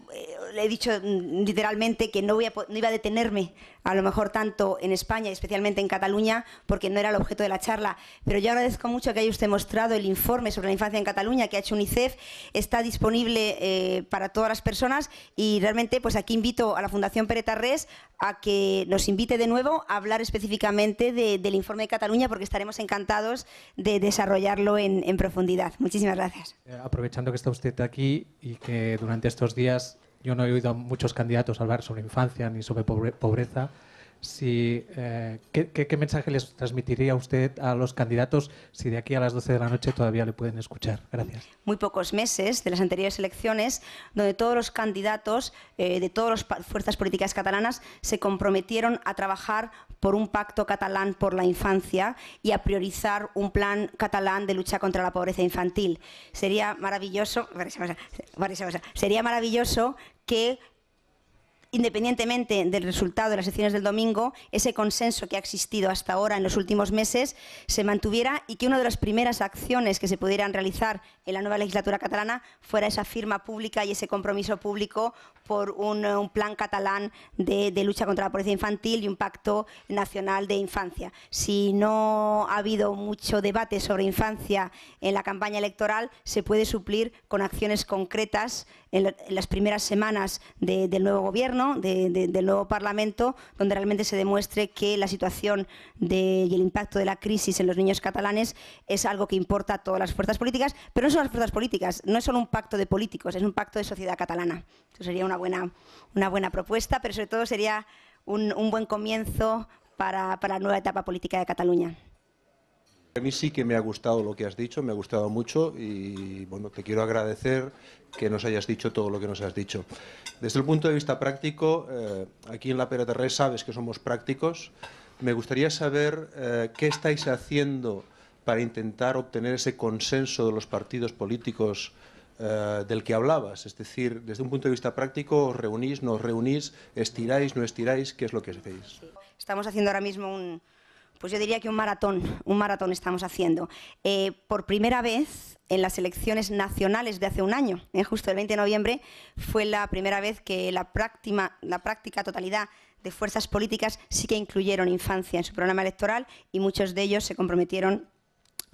le eh, he dicho mm, literalmente que no, iba a detenerme a lo mejor tanto en España y especialmente en Cataluña porque no era el objeto de la charla. Pero yo agradezco mucho que haya usted mostrado el informe sobre la infancia en Cataluña que ha hecho UNICEF. Está disponible eh, para todas las personas y realmente pues aquí invito a la Fundación Peretarres a que eh, nos invite de nuevo a hablar específicamente del informe de Cataluña, porque estaremos encantados de desarrollarlo en, en profundidad. Muchísimas gracias. Eh, aprovechando que está usted aquí y que durante estos días yo no he oído a muchos candidatos hablar sobre infancia ni sobre pobreza si, eh, ¿qué, mensaje les transmitiría usted a los candidatos si de aquí a las 12 de la noche todavía le pueden escuchar? Gracias. Muy pocos meses de las anteriores elecciones, donde todos los candidatos eh, de todas las fuerzas políticas catalanas se comprometieron a trabajar por un pacto catalán por la infancia y a priorizar un plan catalán de lucha contra la pobreza infantil. Sería maravilloso, sería maravilloso que independientemente del resultado de las elecciones del domingo, ese consenso que ha existido hasta ahora en los últimos meses se mantuviera y que una de las primeras acciones que se pudieran realizar en la nueva legislatura catalana fuera esa firma pública y ese compromiso público por un, eh, plan catalán de, lucha contra la pobreza infantil y un pacto nacional de infancia. Si no ha habido mucho debate sobre infancia en la campaña electoral, se puede suplir con acciones concretas en, las primeras semanas del nuevo gobierno, del nuevo Parlamento, donde realmente se demuestre que la situación y el impacto de la crisis en los niños catalanes es algo que importa a todas las fuerzas políticas, pero no son las fuerzas políticas, no es solo un pacto de políticos, es un pacto de sociedad catalana. Eso sería una buena, una buena propuesta, pero sobre todo sería un, buen comienzo para la nueva etapa política de Cataluña. A mí sí que me ha gustado lo que has dicho, me ha gustado mucho y bueno, te quiero agradecer que nos hayas dicho todo lo que nos has dicho. Desde el punto de vista práctico, eh, aquí en la Pera Terre sabes que somos prácticos. Me gustaría saber eh, qué estáis haciendo para intentar obtener ese consenso de los partidos políticos eh, del que hablabas. Es decir, desde un punto de vista práctico, os reunís, no os reunís, estiráis, no estiráis, ¿qué es lo que hacéis? Estamos haciendo ahora mismo un, pues yo diría que un maratón, un maratón estamos haciendo. Eh, por primera vez en las elecciones nacionales de hace un año, eh, justo el 20 de noviembre, fue la primera vez que la práctica, la práctica totalidad de fuerzas políticas sí que incluyeron infancia en su programa electoral y muchos de ellos se comprometieron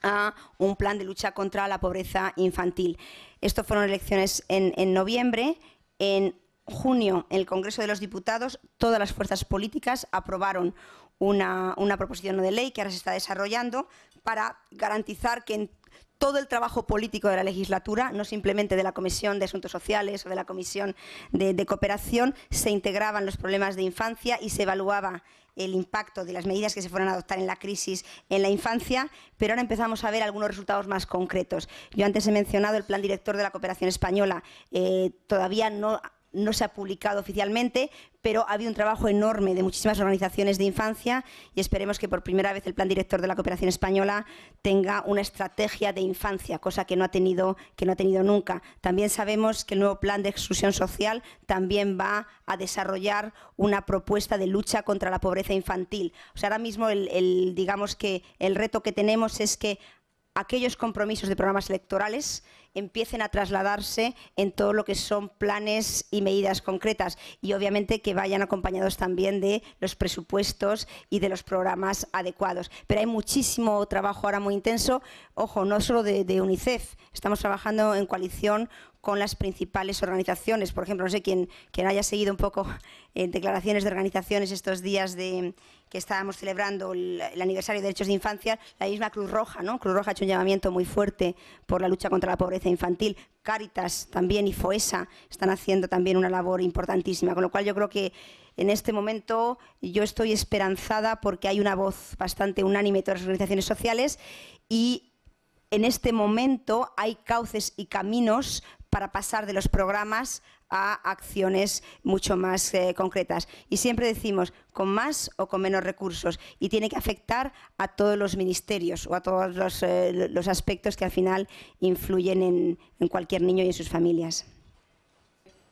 a un plan de lucha contra la pobreza infantil. Estas fueron elecciones en noviembre. En junio, en el Congreso de los Diputados, todas las fuerzas políticas aprobaron una, una proposición de ley que ahora se está desarrollando para garantizar que en todo el trabajo político de la legislatura, no simplemente de la Comisión de Asuntos Sociales o de la Comisión de, Cooperación, se integraban los problemas de infancia y se evaluaba el impacto de las medidas que se fueran a adoptar en la crisis en la infancia, pero ahora empezamos a ver algunos resultados más concretos. Yo antes he mencionado el plan director de la cooperación española. Eh, todavía no se ha publicado oficialmente, pero ha habido un trabajo enorme de muchísimas organizaciones de infancia y esperemos que por primera vez el Plan Director de la Cooperación Española tenga una estrategia de infancia, cosa que no ha tenido, que no ha tenido nunca. También sabemos que el nuevo Plan de Exclusión Social también va a desarrollar una propuesta de lucha contra la pobreza infantil. O sea, ahora mismo el, digamos que el reto que tenemos es que aquellos compromisos de programas electorales empiecen a trasladarse en todo lo que son planes y medidas concretas y obviamente que vayan acompañados también de los presupuestos y de los programas adecuados. Pero hay muchísimo trabajo ahora muy intenso, ojo, no solo de, UNICEF, estamos trabajando en coalición con las principales organizaciones. Por ejemplo, no sé quién, quién haya seguido un poco ...en eh, declaraciones de organizaciones estos días de que estábamos celebrando el, aniversario de derechos de infancia, la misma Cruz Roja, ¿no? Cruz Roja ha hecho un llamamiento muy fuerte por la lucha contra la pobreza infantil. Cáritas también y FOESA están haciendo también una labor importantísima, con lo cual yo creo que en este momento yo estoy esperanzada porque hay una voz bastante unánime de todas las organizaciones sociales y en este momento hay cauces y caminos para pasar de los programas a acciones mucho más eh, concretas. Y siempre decimos, con más o con menos recursos. Y tiene que afectar a todos los ministerios o a todos los, eh, aspectos que al final influyen en, cualquier niño y en sus familias.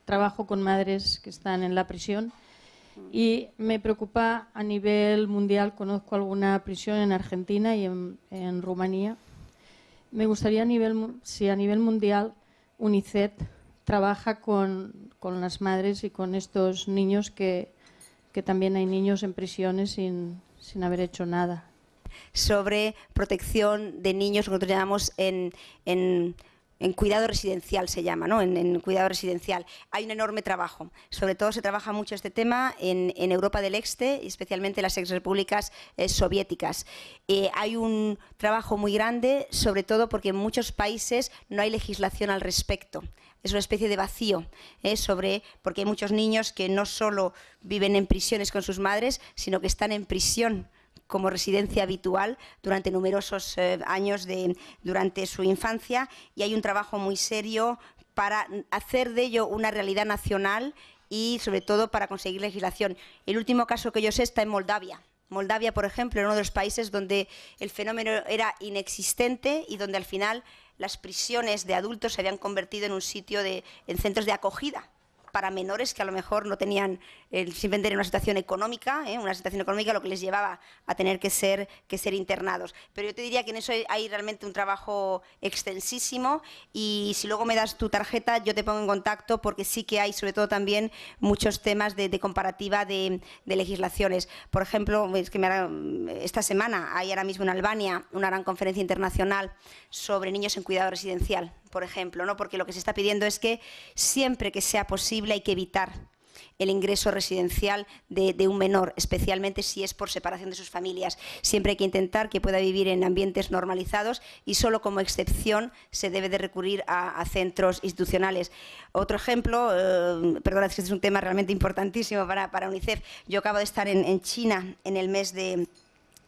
Trabajo con madres que están en la prisión y me preocupa a nivel mundial. Conozco alguna prisión en Argentina y en, Rumanía. Me gustaría, a nivel, si a nivel mundial UNICEF trabaja con, las madres y con estos niños que, también hay niños en prisiones sin, haber hecho nada sobre protección de niños, en en cuidado residencial se llama, ¿no? En, cuidado residencial. Hay un enorme trabajo. Sobre todo se trabaja mucho este tema en, Europa del Este, especialmente en las exrepúblicas eh, soviéticas. Eh, hay un trabajo muy grande, sobre todo porque en muchos países no hay legislación al respecto es una especie de vacío eh, sobre porque hay muchos niños que no solo viven en prisiones con sus madres, sino que están en prisión como residencia habitual durante numerosos eh, años de, durante su infancia y hay un trabajo muy serio para hacer de ello una realidad nacional y sobre todo para conseguir legislación. El último caso que yo sé está en Moldavia. Moldavia, por ejemplo, era uno de los países donde el fenómeno era inexistente y donde al final las prisiones de adultos se habían convertido en un sitio de en centros de acogida para menores que a lo mejor no tenían el simplemente en una situación económica, ¿eh? una situación económica lo que les llevaba a tener que ser, que ser internados. Pero yo te diría que en eso hay realmente un trabajo extensísimo y si luego me das tu tarjeta yo te pongo en contacto porque sí que hay sobre todo también muchos temas de, comparativa de, legislaciones. Por ejemplo, esta semana hay ahora mismo en Albania una gran conferencia internacional sobre niños en cuidado residencial, por ejemplo, ¿no? porque lo que se está pidiendo es que siempre que sea posible hay que evitar el ingreso residencial de, un menor, especialmente si es por separación de sus familias. Siempre hay que intentar que pueda vivir en ambientes normalizados y solo como excepción se debe de recurrir a, centros institucionales. Otro ejemplo, eh, perdón, es que este es un tema realmente importantísimo para, UNICEF. Yo acabo de estar en China en el mes de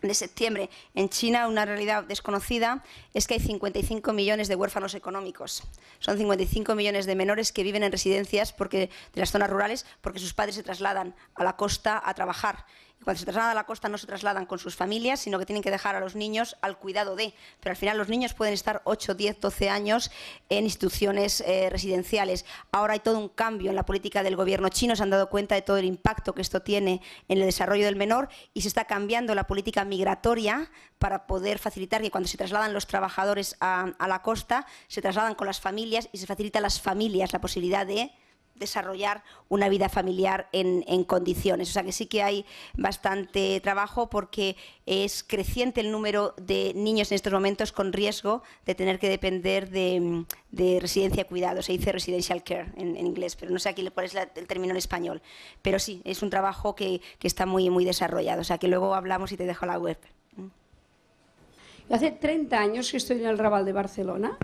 de septiembre en China, una realidad desconocida, es que hay 55 millones de huérfanos económicos. Son 55 millones de menores que viven en residencias porque, de las zonas rurales porque sus padres se trasladan a la costa a trabajar cuando se trasladan a la costa no se trasladan con sus familias, sino que tienen que dejar a los niños al cuidado de. Pero al final los niños pueden estar 8, 10, 12 años en instituciones eh, residenciales. Ahora hay todo un cambio en la política del gobierno chino, se han dado cuenta de todo el impacto que esto tiene en el desarrollo del menor y se está cambiando la política migratoria para poder facilitar que cuando se trasladan los trabajadores a, a la costa, se trasladan con las familias y se facilita a las familias la posibilidad de desarrollar una vida familiar en, condiciones. O sea que sí que hay bastante trabajo porque es creciente el número de niños en estos momentos con riesgo de tener que depender de, de residencia cuidado. Se dice residential care en, inglés, pero no sé aquí cuál es el término en español. Pero sí, es un trabajo que, está muy, muy desarrollado. O sea que luego hablamos y te dejo la web. Hace 30 años que estoy en el Raval de Barcelona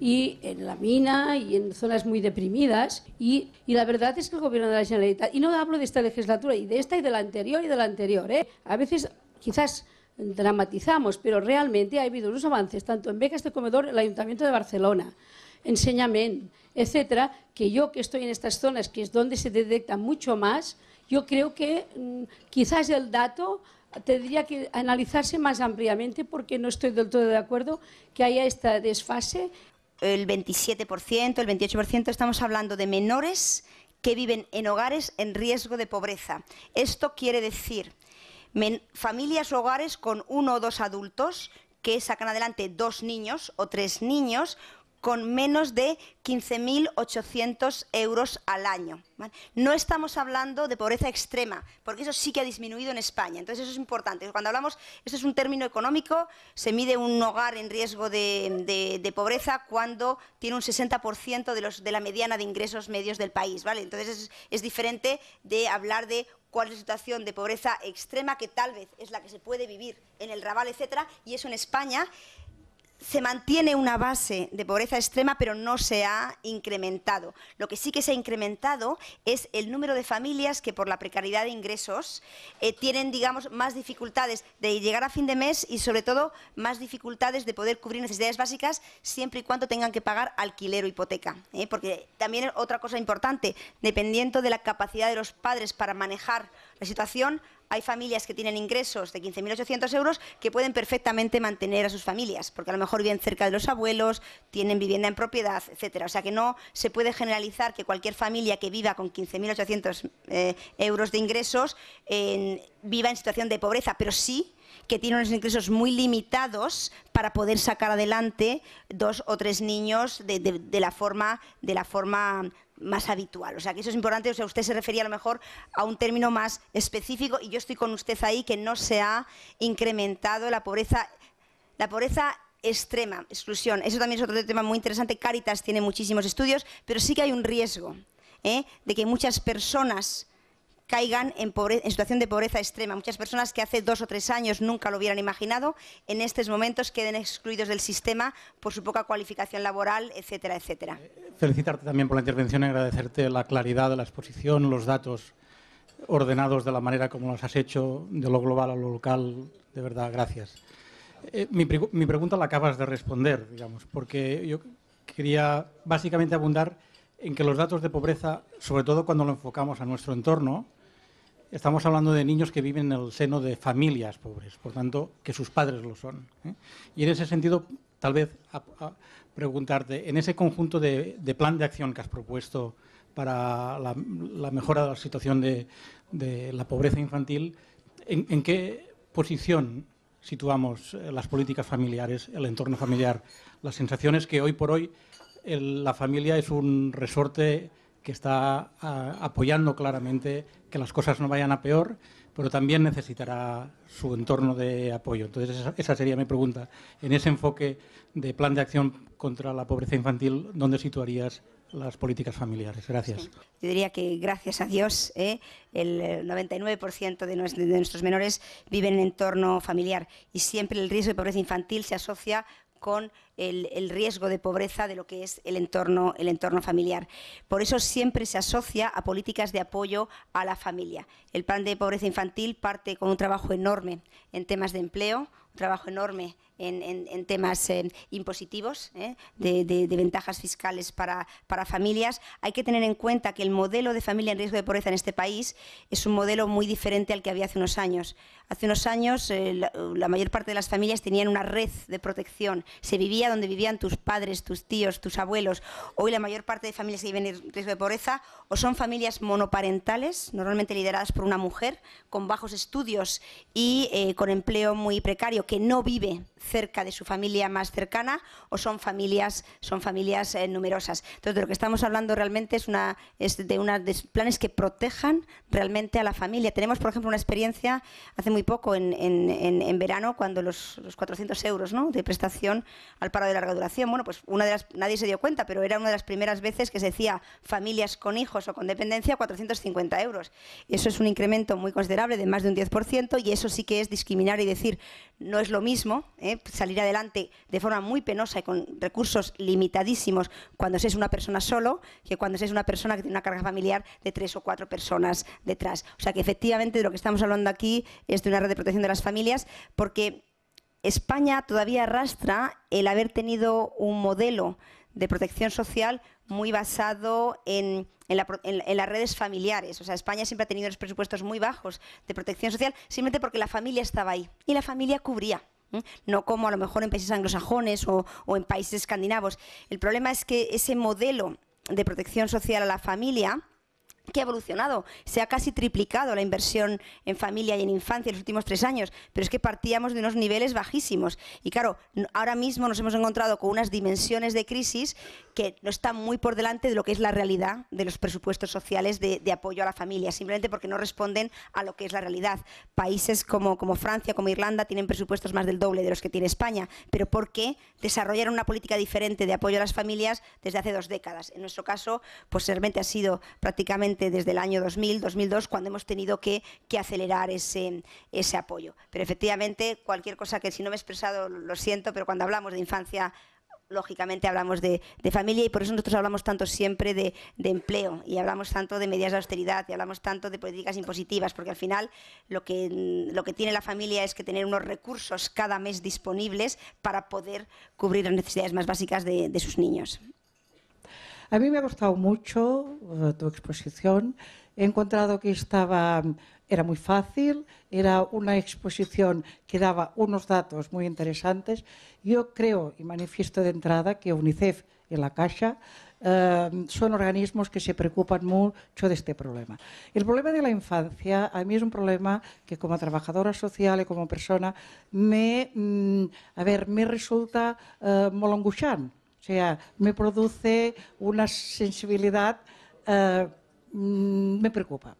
y en la mina y en zonas muy deprimidas. Y, y, la verdad es que el gobierno de la Generalitat, y no hablo de esta legislatura, y de esta y de la anterior y de la anterior, ¿eh? a veces quizás dramatizamos, pero realmente ha habido unos avances, tanto en becas de comedor, el Ayuntamiento de Barcelona, enseñamiento, etcétera, que yo que estoy en estas zonas, que es donde se detecta mucho más, yo creo que mm, quizás el dato tendría que analizarse más ampliamente porque no estoy del todo de acuerdo que haya esta desfase el 27%, el 28%, estamos hablando de menores que viven en hogares en riesgo de pobreza. Esto quiere decir familias o hogares con uno o dos adultos que sacan adelante dos niños o tres niños con menos de 15.800 euros al año. No estamos hablando de pobreza extrema, porque eso sí que ha disminuido en España. Entonces, eso es importante. Cuando hablamos, esto es un término económico, se mide un hogar en riesgo de, pobreza cuando tiene un 60% de, los, de la mediana de ingresos medios del país. Entonces, es, es diferente de hablar de cuál es la situación de pobreza extrema, que tal vez es la que se puede vivir en el Raval, etcétera, y eso en España se mantiene una base de pobreza extrema, pero no se ha incrementado. Lo que sí que se ha incrementado es el número de familias que por la precariedad de ingresos eh, tienen, digamos, más dificultades de llegar a fin de mes y, sobre todo, más dificultades de poder cubrir necesidades básicas siempre y cuando tengan que pagar alquiler o hipoteca. ¿eh? Porque también es otra cosa importante, dependiendo de la capacidad de los padres para manejar la situación, hay familias que tienen ingresos de 15.800 euros que pueden perfectamente mantener a sus familias, porque a lo mejor viven cerca de los abuelos, tienen vivienda en propiedad, etcétera. O sea que no se puede generalizar que cualquier familia que viva con 15.800 eh, euros de ingresos viva en situación de pobreza, pero sí que tiene unos ingresos muy limitados para poder sacar adelante dos o tres niños de, la, forma, de la forma más habitual. O sea, que eso es importante. O sea, usted se refería a lo mejor a un término más específico y yo estoy con usted ahí que no se ha incrementado la pobreza, la pobreza extrema, exclusión. Eso también es otro tema muy interesante. Caritas tiene muchísimos estudios, pero sí que hay un riesgo ¿eh? de que muchas personas caigan en, en, situación de pobreza extrema. Muchas personas que hace dos o tres años nunca lo hubieran imaginado, en estos momentos queden excluidos del sistema por su poca cualificación laboral, etcétera, etcétera. Felicitarte también por la intervención agradecerte la claridad de la exposición, los datos ordenados de la manera como los has hecho, de lo global a lo local. De verdad, gracias. Eh, mi, mi pregunta la acabas de responder, digamos, porque yo quería básicamente abundar en que los datos de pobreza, sobre todo cuando lo enfocamos a nuestro entorno, estamos hablando de niños que viven en el seno de familias pobres, por tanto, que sus padres lo son. ¿eh? Y en ese sentido, tal vez preguntarte, en ese conjunto de, plan de acción que has propuesto para la, mejora de la situación de, la pobreza infantil, ¿en, qué posición situamos eh, las políticas familiares, el entorno familiar, las sensaciones que hoy por hoy la familia es un resorte que está ah, apoyando claramente que las cosas no vayan a peor, pero también necesitará su entorno de apoyo. Entonces, esa, sería mi pregunta. En ese enfoque de plan de acción contra la pobreza infantil, ¿dónde situarías las políticas familiares? Gracias. Yo diría que, gracias a Dios, ¿eh? el 99% eh, de, de nuestros menores viven en entorno familiar y siempre el riesgo de pobreza infantil se asocia con el, riesgo de pobreza de lo que es el entorno, el entorno familiar. Por eso siempre se asocia a políticas de apoyo a la familia. El plan de pobreza infantil parte con un trabajo enorme en temas de empleo, un trabajo enorme en, temas eh, impositivos, eh, de, ventajas fiscales para, familias. Hay que tener en cuenta que el modelo de familia en riesgo de pobreza en este país es un modelo muy diferente al que había hace unos años. Hace unos años eh, la, mayor parte de las familias tenían una red de protección. Se vivía donde vivían tus padres, tus tíos, tus abuelos. Hoy la mayor parte de familias que viven en riesgo de pobreza o son familias monoparentales, normalmente lideradas por una mujer, con bajos estudios y con empleo muy precario, que no vive cerca de su familia más cercana o son familias, son familias eh, numerosas. Entonces, de lo que estamos hablando realmente es, una, de, una, planes que protejan realmente a la familia. Tenemos, por ejemplo, una experiencia hace muy poco en, verano cuando los, 400 euros de prestación al paro de larga duración, bueno, pues una de las, nadie se dio cuenta, pero era una de las primeras veces que se decía familias con hijos o con dependencia 450 euros. Eso es un incremento muy considerable de más de un 10% y eso sí que es discriminar y decir no es lo mismo ¿eh? salir adelante de forma muy penosa y con recursos limitadísimos cuando se es una persona solo que cuando se es una persona que tiene una carga familiar de tres o cuatro personas detrás. O sea que efectivamente de lo que estamos hablando aquí es de una red de protección de las familias porque España todavía arrastra el haber tenido un modelo de protección social muy basado en, las redes familiares. O sea, España siempre ha tenido los presupuestos muy bajos de protección social simplemente porque la familia estaba ahí y la familia cubría. No como a lo mejor en países anglosajones o, o en países escandinavos. El problema es que ese modelo de protección social a la familia que ha evolucionado, se ha casi triplicado la inversión en familia y en infancia en los últimos tres años, pero es que partíamos de unos niveles bajísimos. Y claro, ahora mismo nos hemos encontrado con unas dimensiones de crisis que no están muy por delante de lo que es la realidad de los presupuestos sociales de, apoyo a la familia, simplemente porque no responden a lo que es la realidad. Países como, Francia, como Irlanda, tienen presupuestos más del doble de los que tiene España, pero ¿por qué desarrollaron una política diferente de apoyo a las familias desde hace dos décadas? En nuestro caso, pues realmente ha sido prácticamente desde el año 2000, 2002, cuando hemos tenido que, acelerar ese, apoyo. Pero efectivamente, cualquier cosa que si no me he expresado, lo siento, pero cuando hablamos de infancia lógicamente hablamos de, familia y por eso nosotros hablamos tanto siempre de, empleo y hablamos tanto de medidas de austeridad y hablamos tanto de políticas impositivas, porque al final lo que, lo que tiene la familia es que tener unos recursos cada mes disponibles para poder cubrir las necesidades más básicas de sus niños. A mí me ha gustado mucho eh, tu exposición. He encontrado que estaba, era muy fácil, era una exposición que daba unos datos muy interesantes. Yo creo y manifiesto de entrada que UNICEF y la Caixa eh, son organismos que se preocupan mucho de este problema. El problema de la infancia a mí es un problema que como trabajadora social y como persona me, mm, a ver, me resulta eh, molonguchán. O sea, me produce una sensibilidad, eh, mm, me preocupa.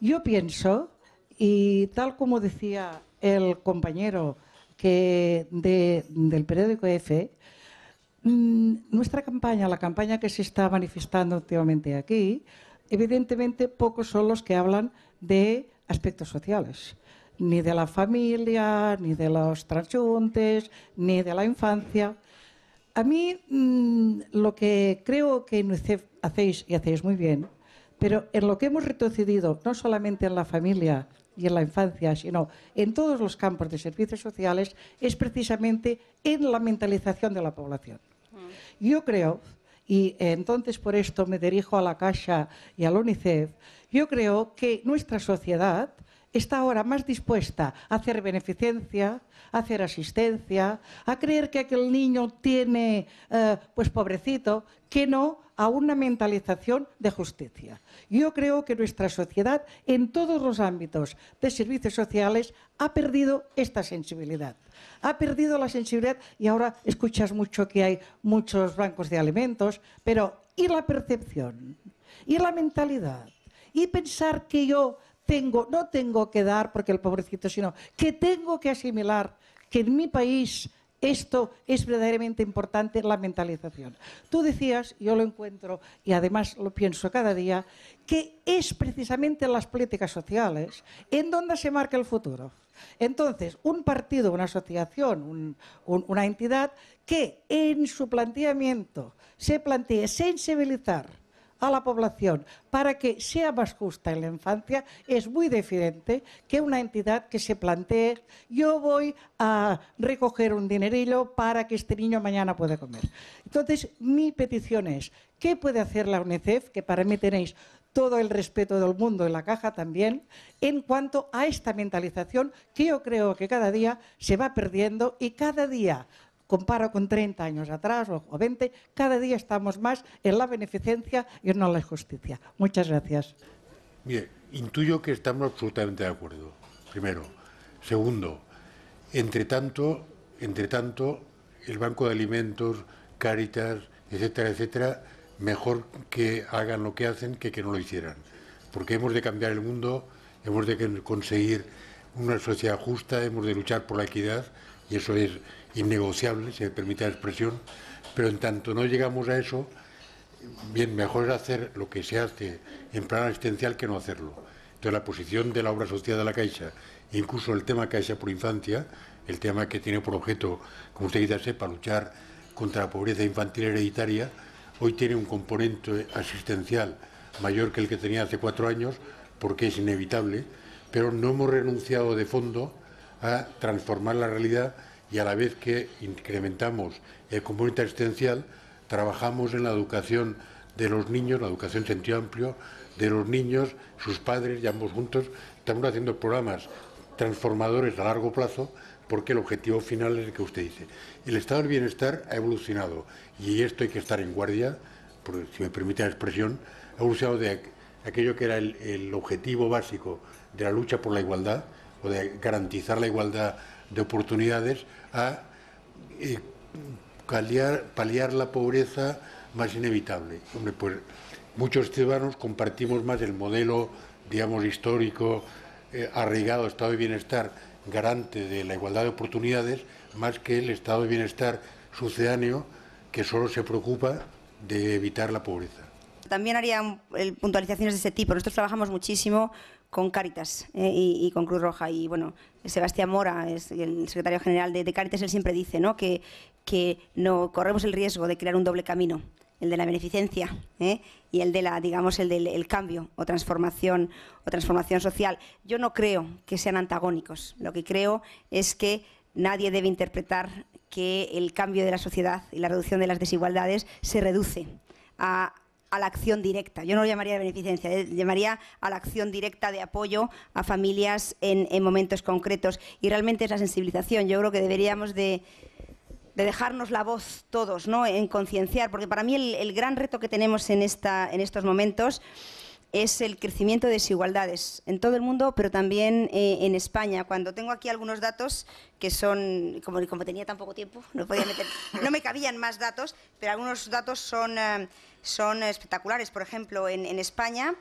Yo pienso, y tal como decía el compañero que del periódico EFE, mm, nuestra campaña, la campaña que se está manifestando últimamente aquí, evidentemente pocos son los que hablan de aspectos sociales, ni de la familia, ni de los transeúntes, ni de la infancia. A mí mm, lo que creo que UNICEF hacéis y hacéis muy bien, pero en lo que hemos retrocedido, no solamente en la familia y en la infancia, sino en todos los campos de servicios sociales, es precisamente en la mentalización de la población. Mm. Yo creo, y entonces por esto me dirijo a la Caixa y al UNICEF, yo creo que nuestra sociedad está ahora más dispuesta a hacer beneficencia, a hacer asistencia, a creer que aquel niño tiene, eh, pues pobrecito, que no a una mentalización de justicia. Yo creo que nuestra sociedad, en todos los ámbitos de servicios sociales, ha perdido esta sensibilidad. Ha perdido la sensibilidad y ahora escuchas mucho que hay muchos bancos de alimentos, pero ¿y la percepción? ¿Y la mentalidad? ¿Y pensar que yo no tengo que dar porque el pobrecito, sino que tengo que asimilar que en mi país esto es verdaderamente importante, la mentalización. Tú decías, yo lo encuentro y además lo pienso cada día, que es precisamente las políticas sociales en donde se marca el futuro. Entonces, un partido, una asociación, una entidad que en su planteamiento se plantee sensibilizar a la población para que sea más justa en la infancia es muy diferente que una entidad que se plantee yo voy a recoger un dinerillo para que este niño mañana pueda comer. Entonces, mi petición es, ¿qué puede hacer la UNICEF? Que para mí tenéis todo el respeto del mundo en la caja también, en cuanto a esta mentalización que yo creo que cada día se va perdiendo y cada día comparo con 30 años atrás o 20, cada día estamos más en la beneficencia y no en la justicia. Muchas gracias. Bien, intuyo que estamos absolutamente de acuerdo, primero. Segundo, entre tanto, entre tanto el Banco de Alimentos, Caritas, etcétera, etcétera, mejor que hagan lo que hacen que que no lo hicieran. Porque hemos de cambiar el mundo, hemos de conseguir una sociedad justa, hemos de luchar por la equidad y eso es innegociable, si me permite la expresión, pero en tanto no llegamos a eso, bien, mejor es hacer lo que se hace este, en plan asistencial que no hacerlo. Entonces, la posición de la obra social de la Caixa, incluso el tema Caixa por Infancia, el tema que tiene por objeto, como usted quizás sepa, luchar contra la pobreza infantil hereditaria, hoy tiene un componente asistencial mayor que el que tenía hace cuatro años, porque es inevitable, pero no hemos renunciado de fondo a transformar la realidad y a la vez que incrementamos el componente existencial... trabajamos en la educación de los niños, la educación en sentido amplio, de los niños, sus padres y ambos juntos. Estamos haciendo programas transformadores a largo plazo porque el objetivo final es el que usted dice. El estado del bienestar ha evolucionado y esto hay que estar en guardia, si me permite la expresión, ha evolucionado de aquello que era el objetivo básico de la lucha por la igualdad o de garantizar la igualdad de oportunidades a eh, paliar, la pobreza más inevitable. pues muchos ciudadanos compartimos más el modelo, digamos, histórico, eh, arraigado, estado de bienestar, garante de la igualdad de oportunidades, más que el estado de bienestar sucedáneo que solo se preocupa de evitar la pobreza. También haría puntualizaciones de ese tipo. Nosotros trabajamos muchísimo con Cáritas eh, y, y, con Cruz Roja y bueno, Sebastián Mora, es el secretario general de, Cáritas, él siempre dice ¿no? Que, que, no corremos el riesgo de crear un doble camino, el de la beneficencia ¿eh? y el de la, digamos, el del cambio o transformación o transformación social. Yo no creo que sean antagónicos. Lo que creo es que nadie debe interpretar que el cambio de la sociedad y la reducción de las desigualdades se reduce a a la acción directa. Yo no lo llamaría beneficencia, eh, llamaría a la acción directa de apoyo a familias en, momentos concretos. Y realmente es la sensibilización. Yo creo que deberíamos de, dejarnos la voz todos, ¿no? En concienciar, porque para mí el, gran reto que tenemos en, estos momentos es el crecimiento de desigualdades en todo el mundo, pero también eh, en España. Cuando tengo aquí algunos datos que son, como, tenía tan poco tiempo, no, podía meter, no me cabían más datos, pero algunos datos son... Eh, son espectaculares. Por ejemplo, en, España,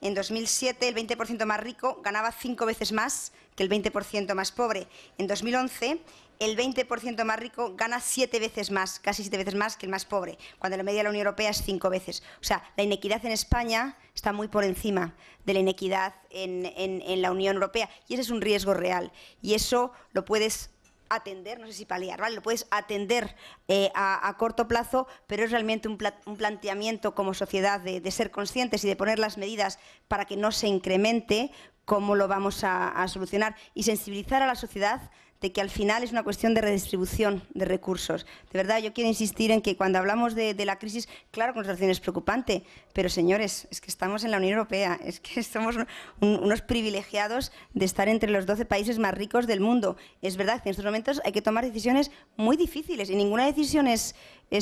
en 2007 el 20% más rico ganaba cinco veces más que el 20% más pobre. En 2011 el 20% más rico gana siete veces más, casi siete veces más que el más pobre, cuando la media de la Unión Europea es cinco veces. O sea, la inequidad en España está muy por encima de la inequidad en, en la Unión Europea y ese es un riesgo real. Y eso lo puedes atender, no sé si paliar, ¿vale? Lo puedes atender eh, a, corto plazo, pero es realmente un, planteamiento como sociedad de, ser conscientes y de poner las medidas para que no se incremente, cómo lo vamos a solucionar y sensibilizar a la sociedad de que al final es una cuestión de redistribución de recursos. De verdad, yo quiero insistir en que cuando hablamos de, la crisis, claro que la situación es preocupante, pero señores, es que estamos en la Unión Europea, es que somos unos privilegiados de estar entre los 12 países más ricos del mundo. Es verdad que en estos momentos hay que tomar decisiones muy difíciles y ninguna decisión es,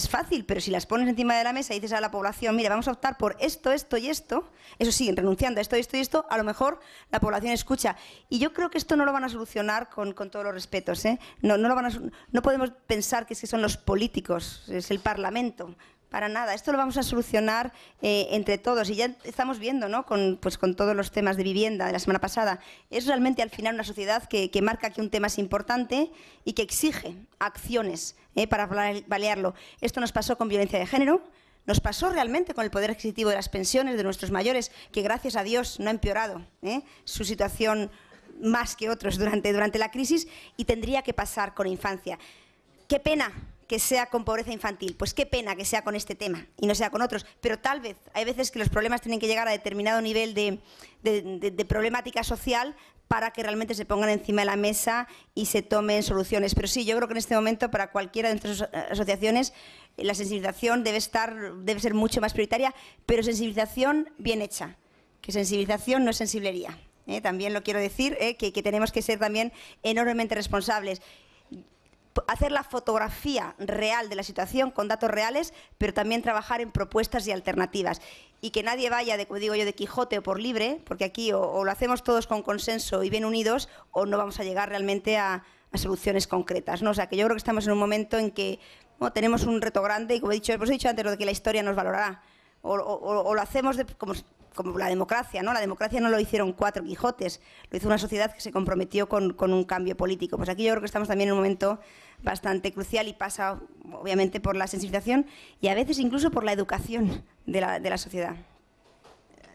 fácil, pero si las pones encima de la mesa y dices a la población, mira, vamos a optar por esto, esto y esto, eso sí, renunciando a esto, esto y esto, a lo mejor la población escucha. Y yo creo que esto no lo van a solucionar con, con todos los ¿eh? No, podemos pensar que, es que son los políticos, es el Parlamento. Para nada, esto lo vamos a solucionar eh, entre todos y ya estamos viendo con, pues, con todos los temas de vivienda de la semana pasada. Es realmente al final una sociedad que, marca que un tema es importante y que exige acciones ¿eh? para balearlo. Esto nos pasó con violencia de género, nos pasó realmente con el poder adquisitivo de las pensiones de nuestros mayores, que gracias a Dios no ha empeorado su situación más que otros durante, durante la crisis y tendría que pasar con infancia. Qué pena que sea con pobreza infantil, pues qué pena que sea con este tema y no sea con otros, pero tal vez hay veces que los problemas tienen que llegar a determinado nivel de, problemática social para que realmente se pongan encima de la mesa y se tomen soluciones. Pero sí, yo creo que en este momento para cualquiera de nuestras asociaciones eh, la sensibilización debe, estar, debe ser mucho más prioritaria, pero sensibilización bien hecha, que sensibilización no es sensiblería. ¿eh? también lo quiero decir, ¿eh? que, tenemos que ser también enormemente responsables. Hacer la fotografía real de la situación con datos reales, pero también trabajar en propuestas y alternativas. Y que nadie vaya, de, como digo yo, de Quijote o por libre, porque aquí o, lo hacemos todos con consenso y bien unidos, o no vamos a llegar realmente a, soluciones concretas. ¿no? O sea, que yo creo que estamos en un momento en que tenemos un reto grande y, como he dicho, hemos dicho antes lo de que la historia nos valorará. O, lo hacemos como como la democracia, ¿no? La democracia no lo hicieron cuatro Quijotes, lo hizo una sociedad que se comprometió con, un cambio político. Pues aquí yo creo que estamos también en un momento bastante crucial y pasa, obviamente, por la sensibilización y a veces incluso por la educación de la, sociedad.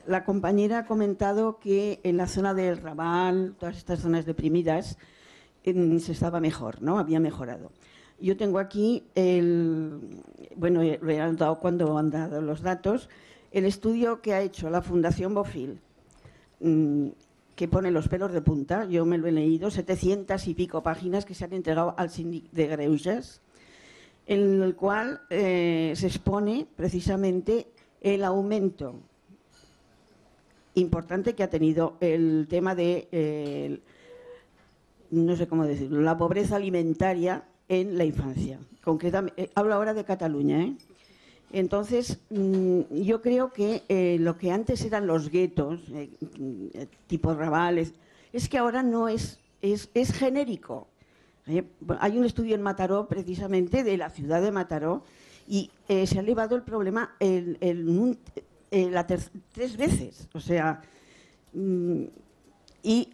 La compañera ha comentado que en la zona del Raval, todas estas zonas deprimidas, se estaba mejor, ¿no? Había mejorado. Yo tengo aquí el, bueno, lo he dado cuando han dado los datos, el estudio que ha hecho la Fundación Bofil, mm, que pone los pelos de punta, yo me lo he leído, 700 y pico páginas que se han entregado al síndic de Greuges, en el cual eh, se expone precisamente el aumento importante que ha tenido el tema de, eh, no sé cómo decirlo, la pobreza alimentaria en la infancia. Eh, hablo ahora de Cataluña, ¿eh? Entonces, mm, yo creo que eh, lo que antes eran los guetos, eh, mm, eh, tipo rabales, es que ahora no es, es, es genérico. hay un estudio en Mataró, precisamente, de la ciudad de Mataró, y se ha elevado el problema tres veces. O sea, mm, y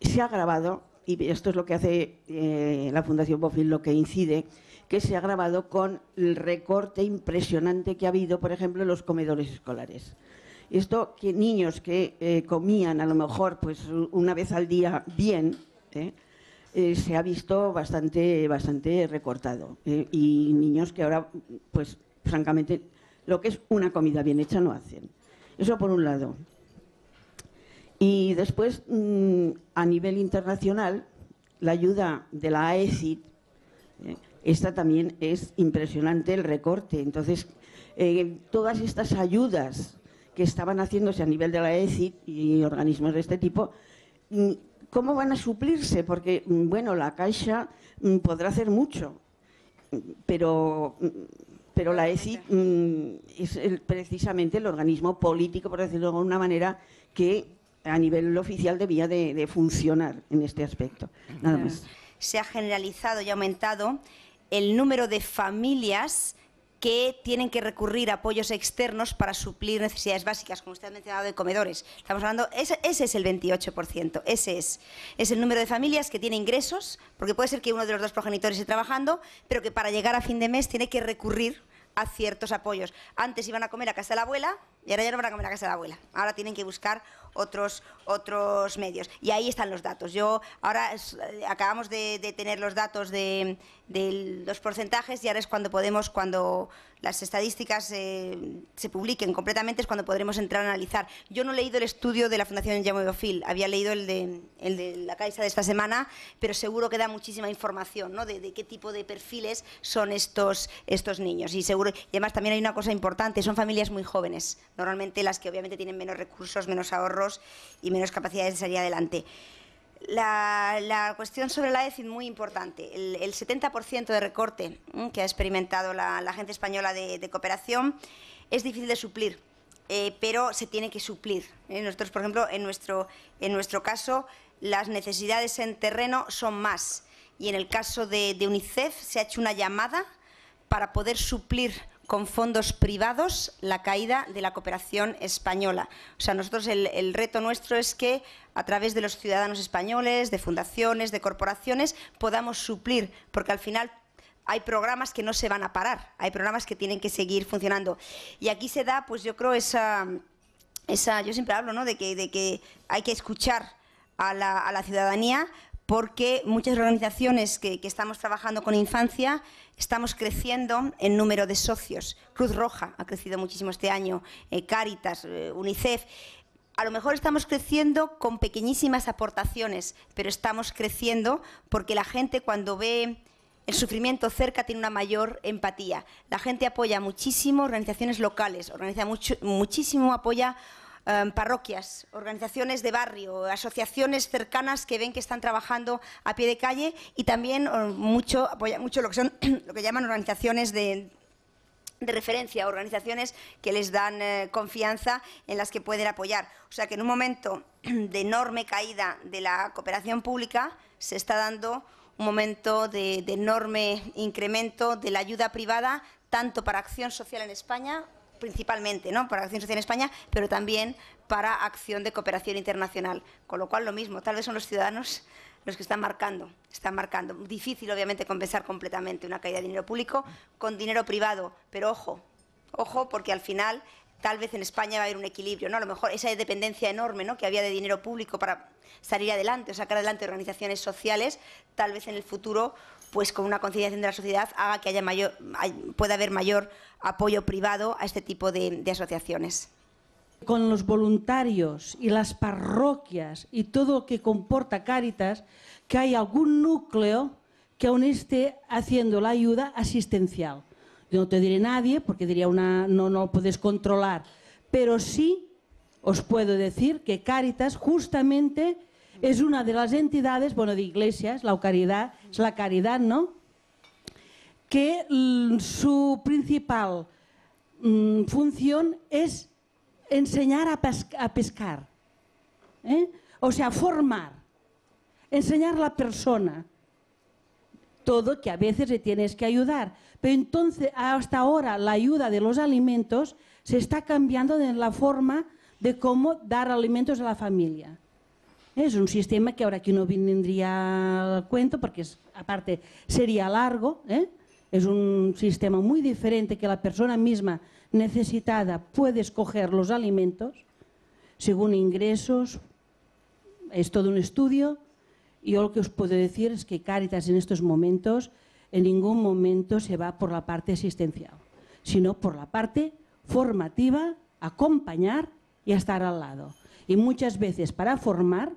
se ha agravado, y esto es lo que hace la Fundación Bofil, lo que incide, que se ha grabado con el recorte impresionante que ha habido, por ejemplo, en los comedores escolares. Esto que niños que eh, comían a lo mejor pues una vez al día bien, ¿eh? Eh, se ha visto bastante, bastante recortado. y niños que ahora, pues francamente, lo que es una comida bien hecha no hacen. Eso por un lado. Y después, mm, a nivel internacional, la ayuda de la AECID, esta también es impresionante el recorte. Entonces, eh, todas estas ayudas que estaban haciéndose a nivel de la ECI y organismos de este tipo, mm, ¿cómo van a suplirse? Porque, mm, bueno, la Caixa mm, podrá hacer mucho, pero, la ECI es precisamente el organismo político, por decirlo de alguna manera, que a nivel oficial debía de, de funcionar en este aspecto. Nada más. Se ha generalizado y aumentado el número de familias que tienen que recurrir a apoyos externos para suplir necesidades básicas, como usted ha mencionado, de comedores. Estamos hablando, ese, es el 28%, ese es. Es el número de familias que tiene ingresos, porque puede ser que uno de los dos progenitores esté trabajando, pero que para llegar a fin de mes tiene que recurrir a ciertos apoyos. Antes iban a comer a casa de la abuela y ahora ya no van a comer a casa de la abuela. Ahora tienen que buscar otros, otros medios. Y ahí están los datos. Yo ahora eh, acabamos de, tener los datos de, los porcentajes y ahora es cuando podemos, cuando las estadísticas eh, se publiquen completamente es cuando podremos entrar a analizar. Yo no he leído el estudio de la Fundación Yamoyofil, había leído el de, la Caixa de esta semana, pero seguro que da muchísima información ¿no? de, qué tipo de perfiles son estos, estos niños. Y, seguro, y además también hay una cosa importante, son familias muy jóvenes, normalmente las que obviamente tienen menos recursos, menos ahorros y menos capacidades de salir adelante. La, cuestión sobre la es muy importante. El, 70% de recorte mm, que ha experimentado la, Agencia Española de, Cooperación es difícil de suplir, eh, pero se tiene que suplir. Eh, nosotros, por ejemplo, en nuestro, en nuestro caso, las necesidades en terreno son más. Y en el caso de, de UNICEF se ha hecho una llamada para poder suplir con fondos privados la caída de la cooperación española. O sea, nosotros el, reto nuestro es que a través de los ciudadanos españoles, de fundaciones, de corporaciones, podamos suplir, porque al final hay programas que no se van a parar, hay programas que tienen que seguir funcionando. Y aquí se da, pues yo creo, esa, esa yo siempre hablo, ¿no?, de que, de que hay que escuchar a la, a la ciudadanía, porque muchas organizaciones que, estamos trabajando con infancia estamos creciendo en número de socios. Cruz Roja ha crecido muchísimo este año, eh, Caritas, eh, UNICEF. A lo mejor estamos creciendo con pequeñísimas aportaciones, pero estamos creciendo porque la gente cuando ve el sufrimiento cerca tiene una mayor empatía. La gente apoya muchísimo organizaciones locales, organiza muchísimo, apoya Em, parroquias, organizaciones de barrio, asociaciones cercanas que ven que están trabajando a pie de calle y también eh, mucho, mucho lo que son lo que llaman organizaciones de de referencia, organizaciones que les dan eh, confianza en las que pueden apoyar. O sea que en un momento de enorme caída de la cooperación pública se está dando un momento de, de enorme incremento de la ayuda privada, tanto para acción social en España principalmente ¿no? para Acción Social en España, pero también para Acción de Cooperación Internacional. Con lo cual, lo mismo, tal vez son los ciudadanos los que están marcando, están marcando. Difícil, obviamente, compensar completamente una caída de dinero público con dinero privado, pero ojo, ojo, porque al final tal vez en España va a haber un equilibrio, ¿no? A lo mejor esa dependencia enorme ¿no? que había de dinero público para salir adelante o sacar adelante organizaciones sociales, tal vez en el futuro pues con una conciliación de la sociedad haga que haya mayor, pueda haber mayor apoyo privado a este tipo de, asociaciones. Con los voluntarios y las parroquias y todo lo que comporta Cáritas, que hay algún núcleo que aún esté haciendo la ayuda asistencial. Yo no te diré nadie porque diría una no no lo puedes controlar, pero sí os puedo decir que Cáritas justamente es una de las entidades, bueno, de iglesias, la caridad, es la caridad, ¿no? Que mm, su principal mm, función es enseñar a, pescar, ¿eh? o sea, formar, enseñar a la persona, todo que a veces le tienes que ayudar. Pero entonces, hasta ahora, la ayuda de los alimentos se está cambiando en la forma de cómo dar alimentos a la familia. Es un sistema que ahora que no vendría al cuento porque aparte sería largo, ¿eh? es un sistema muy diferente que la persona misma necesitada puede escoger los alimentos según ingresos, es todo un estudio. y lo que os puedo decir es que Cáritas en estos momentos en ningún momento se va por la parte asistencial, sino por la parte formativa, acompañar y estar al lado. Y muchas veces para formar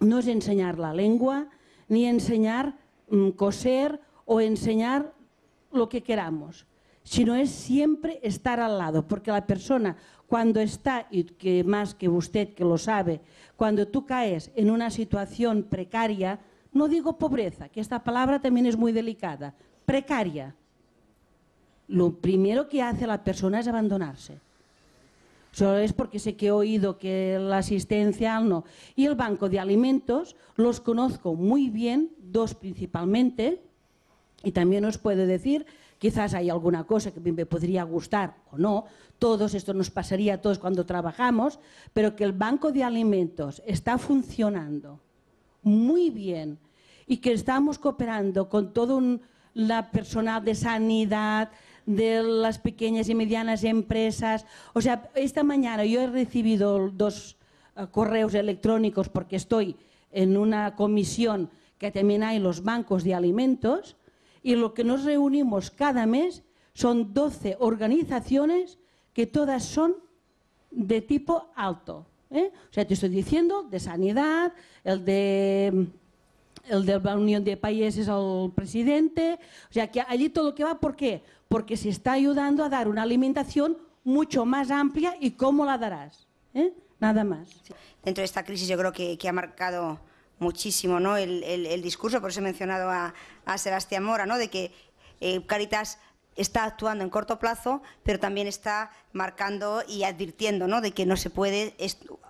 no es enseñar la lengua, ni enseñar mm, coser o enseñar lo que queramos, sino es siempre estar al lado, porque la persona cuando está, y que más que usted que lo sabe, cuando tú caes en una situación precaria, no digo pobreza, que esta palabra también es muy delicada, precaria, lo primero que hace la persona es abandonarse. Solo es porque sé que he oído que la asistencia no. Y el banco de alimentos los conozco muy bien, dos principalmente, y también os puedo decir, quizás hay alguna cosa que me podría gustar o no, todos, esto nos pasaría a todos cuando trabajamos, pero que el banco de alimentos está funcionando muy bien y que estamos cooperando con todo un, la personal de sanidad, de las pequeñas y medianas empresas. O sea, esta mañana yo he recibido dos eh, correos electrónicos porque estoy en una comisión que también hay los bancos de alimentos y lo que nos reunimos cada mes son 12 organizaciones que todas son de tipo alto. ¿eh? O sea, te estoy diciendo de sanidad, el de el de la Unión de Países al presidente, o sea que allí todo lo que va, ¿por qué? porque se está ayudando a dar una alimentación mucho más amplia y cómo la darás. ¿Eh? Nada más. Dentro de esta crisis yo creo que, ha marcado muchísimo el, discurso, por eso he mencionado a, Sebastián Mora, ¿no? de que eh, Caritas está actuando en corto plazo, pero también está marcando y advirtiendo ¿no? de que no se puede,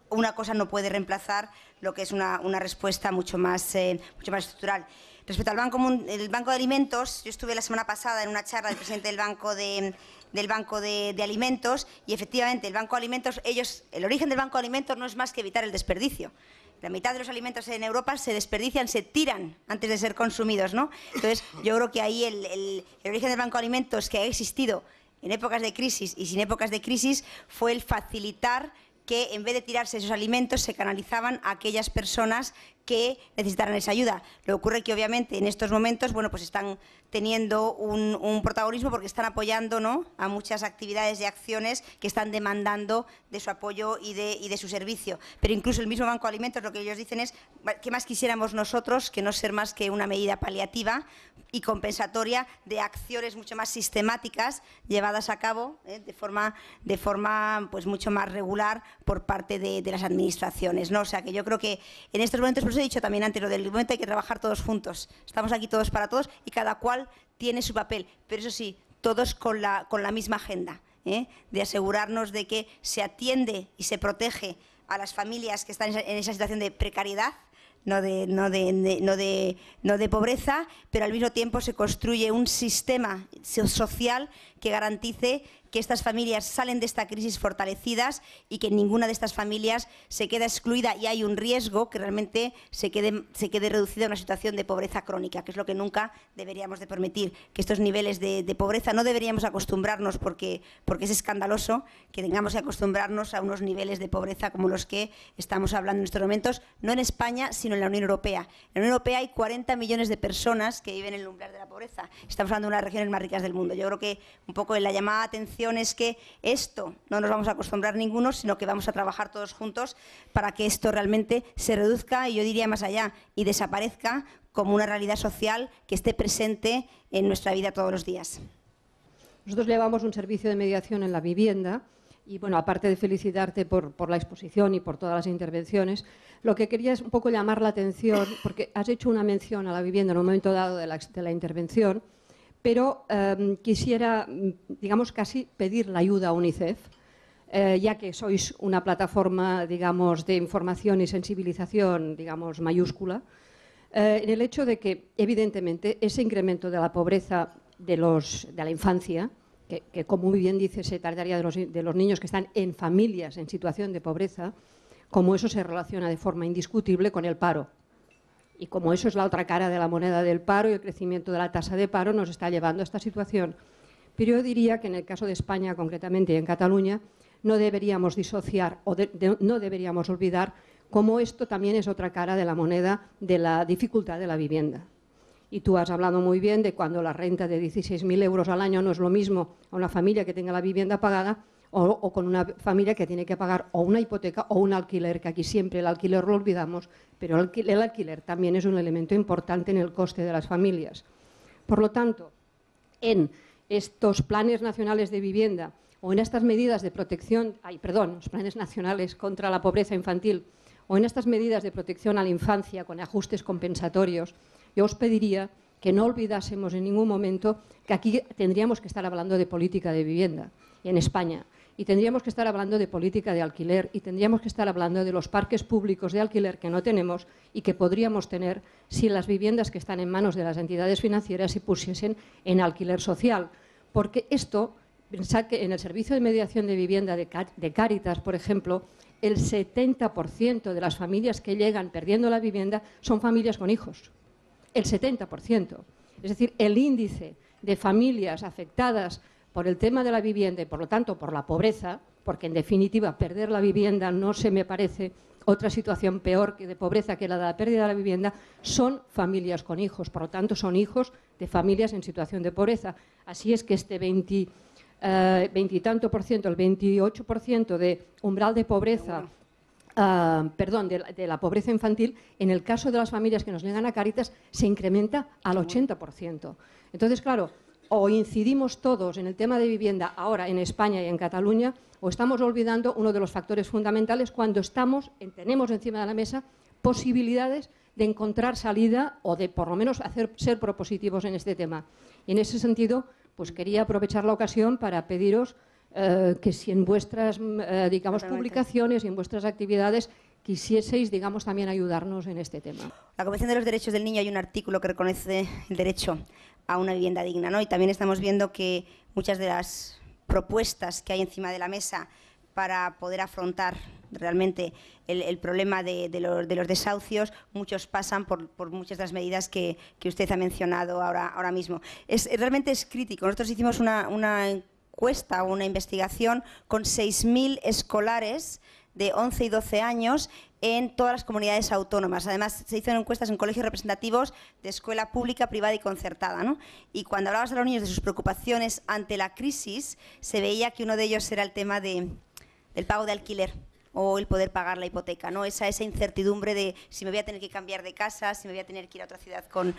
una cosa no puede reemplazar lo que es una, respuesta mucho más, eh, mucho más estructural. Respecto al Banco, banco de Alimentos, yo estuve la semana pasada en una charla del presidente del Banco de, del Banco de, Alimentos y efectivamente el Banco de Alimentos, ellos, el origen del Banco de Alimentos no es más que evitar el desperdicio. La mitad de los alimentos en Europa se desperdician, se tiran antes de ser consumidos, ¿no? Entonces, yo creo que ahí el, el origen del Banco de Alimentos que ha existido en épocas de crisis y sin épocas de crisis fue el facilitar que en vez de tirarse esos alimentos se canalizaban a aquellas personas que necesitarán esa ayuda. Lo que ocurre que obviamente en estos momentos, bueno, pues están teniendo un, protagonismo porque están apoyando ¿no? a muchas actividades y acciones que están demandando de su apoyo y de, su servicio. Pero incluso el mismo Banco de Alimentos lo que ellos dicen es que más quisiéramos nosotros que no ser más que una medida paliativa y compensatoria de acciones mucho más sistemáticas llevadas a cabo eh, de forma, de forma pues mucho más regular por parte de, las administraciones? ¿no? O sea que yo creo que en estos momentos he dicho también antes, lo del momento hay que trabajar todos juntos. Estamos aquí todos para todos y cada cual tiene su papel, pero eso sí, todos con la, con la misma agenda, ¿eh? de asegurarnos de que se atiende y se protege a las familias que están en esa situación de precariedad, no de, no no de, no de pobreza, pero al mismo tiempo se construye un sistema social que garantice que estas familias salen de esta crisis fortalecidas y que ninguna de estas familias se queda excluida y hay un riesgo que realmente se quede, se quede reducida a una situación de pobreza crónica, que es lo que nunca deberíamos de permitir, que estos niveles de, pobreza no deberíamos acostumbrarnos porque, porque es escandaloso que tengamos que acostumbrarnos a unos niveles de pobreza como los que estamos hablando en estos momentos, no en España, sino en la Unión Europea. En la Unión Europea hay 40 millones de personas que viven en el umbral de la pobreza. Estamos hablando de una de las regiones más ricas del mundo. Yo creo que un poco en la llamada atención es que esto no nos vamos a acostumbrar ninguno, sino que vamos a trabajar todos juntos para que esto realmente se reduzca y yo diría más allá y desaparezca como una realidad social que esté presente en nuestra vida todos los días. Nosotros llevamos un servicio de mediación en la vivienda y, bueno, aparte de felicitarte por, la exposición y por todas las intervenciones, lo que quería es un poco llamar la atención, porque has hecho una mención a la vivienda en un momento dado de la intervención, pero em, quisiera, mm, digamos, casi pedir la ayuda a UNICEF, eh, ya que sois una plataforma, digamos, de información y sensibilización, digamos, mayúscula, eh, en el hecho de que, evidentemente, ese incremento de la pobreza de, la infancia, que, como muy bien dice, se tardaría de los niños que están en familias en situación de pobreza, como eso se relaciona de forma indiscutible con el paro y como eso es la otra cara de la moneda del paro y el crecimiento de la tasa de paro nos está llevando a esta situación. Pero yo diría que en el caso de España, concretamente, y en Cataluña, no deberíamos disociar o no deberíamos olvidar cómo esto también es otra cara de la moneda de la dificultad de la vivienda. Y tú has hablado muy bien de cuando la renta de 16.000 euros al año no es lo mismo a una familia que tenga la vivienda pagada o, con una familia que tiene que pagar o una hipoteca o un alquiler, que aquí siempre el alquiler lo olvidamos, pero el alquiler también es un elemento importante en el coste de las familias. Por lo tanto, en estos planes nacionales de vivienda o en estas medidas de protección, ay, perdón, los planes nacionales contra la pobreza infantil o en estas medidas de protección a la infancia con ajustes compensatorios, yo os pediría que no olvidásemos en ningún momento que aquí tendríamos que estar hablando de política de vivienda en España y tendríamos que estar hablando de política de alquiler y tendríamos que estar hablando de los parques públicos de alquiler que no tenemos y que podríamos tener si las viviendas que están en manos de las entidades financieras se pusiesen en alquiler social. Porque esto, pensad que en el servicio de mediación de vivienda de, Cáritas, por ejemplo, el 70% de las familias que llegan perdiendo la vivienda son familias con hijos. El 70%. Es decir, el índice de familias afectadas por el tema de la vivienda y por lo tanto por la pobreza, porque en definitiva perder la vivienda no se me parece otra situación peor que de pobreza que la de la pérdida de la vivienda, son familias con hijos, por lo tanto son hijos de familias en situación de pobreza. Así es que este 20, eh, por ciento, el 28 por ciento de umbral de pobreza ah, perdón, de la, pobreza infantil, en el caso de las familias que nos llegan a Caritas, se incrementa al 80%. Entonces, claro, o incidimos todos en el tema de vivienda ahora en España y en Cataluña, o estamos olvidando uno de los factores fundamentales cuando tenemos encima de la mesa posibilidades de encontrar salida o de por lo menos hacer, ser propositivos en este tema. en ese sentido, pues quería aprovechar la ocasión para pediros eh, que si en vuestras, mm, eh, digamos, publicaciones y en vuestras actividades quisieseis, digamos, también ayudarnos en este tema. La Convención de los Derechos del Niño hay un artículo que reconoce el derecho a una vivienda digna. ¿no? Y también estamos viendo que muchas de las propuestas que hay encima de la mesa para poder afrontar realmente el, problema de, los, desahucios, muchos pasan por, muchas de las medidas que, usted ha mencionado ahora, ahora mismo. Es, realmente es crítico. Nosotros hicimos una, una encuesta o una investigación con 6.000 escolares de 11 y 12 años en todas las comunidades autónomas. Además, se hicieron encuestas en colegios representativos de escuela pública, privada y concertada. Y cuando hablabas a los niños de sus preocupaciones ante la crisis, se veía que uno de ellos era el tema del pago de alquiler o el poder pagar la hipoteca, ¿no? Esa, incertidumbre de si me voy a tener que cambiar de casa, si me voy a tener que ir a otra ciudad con,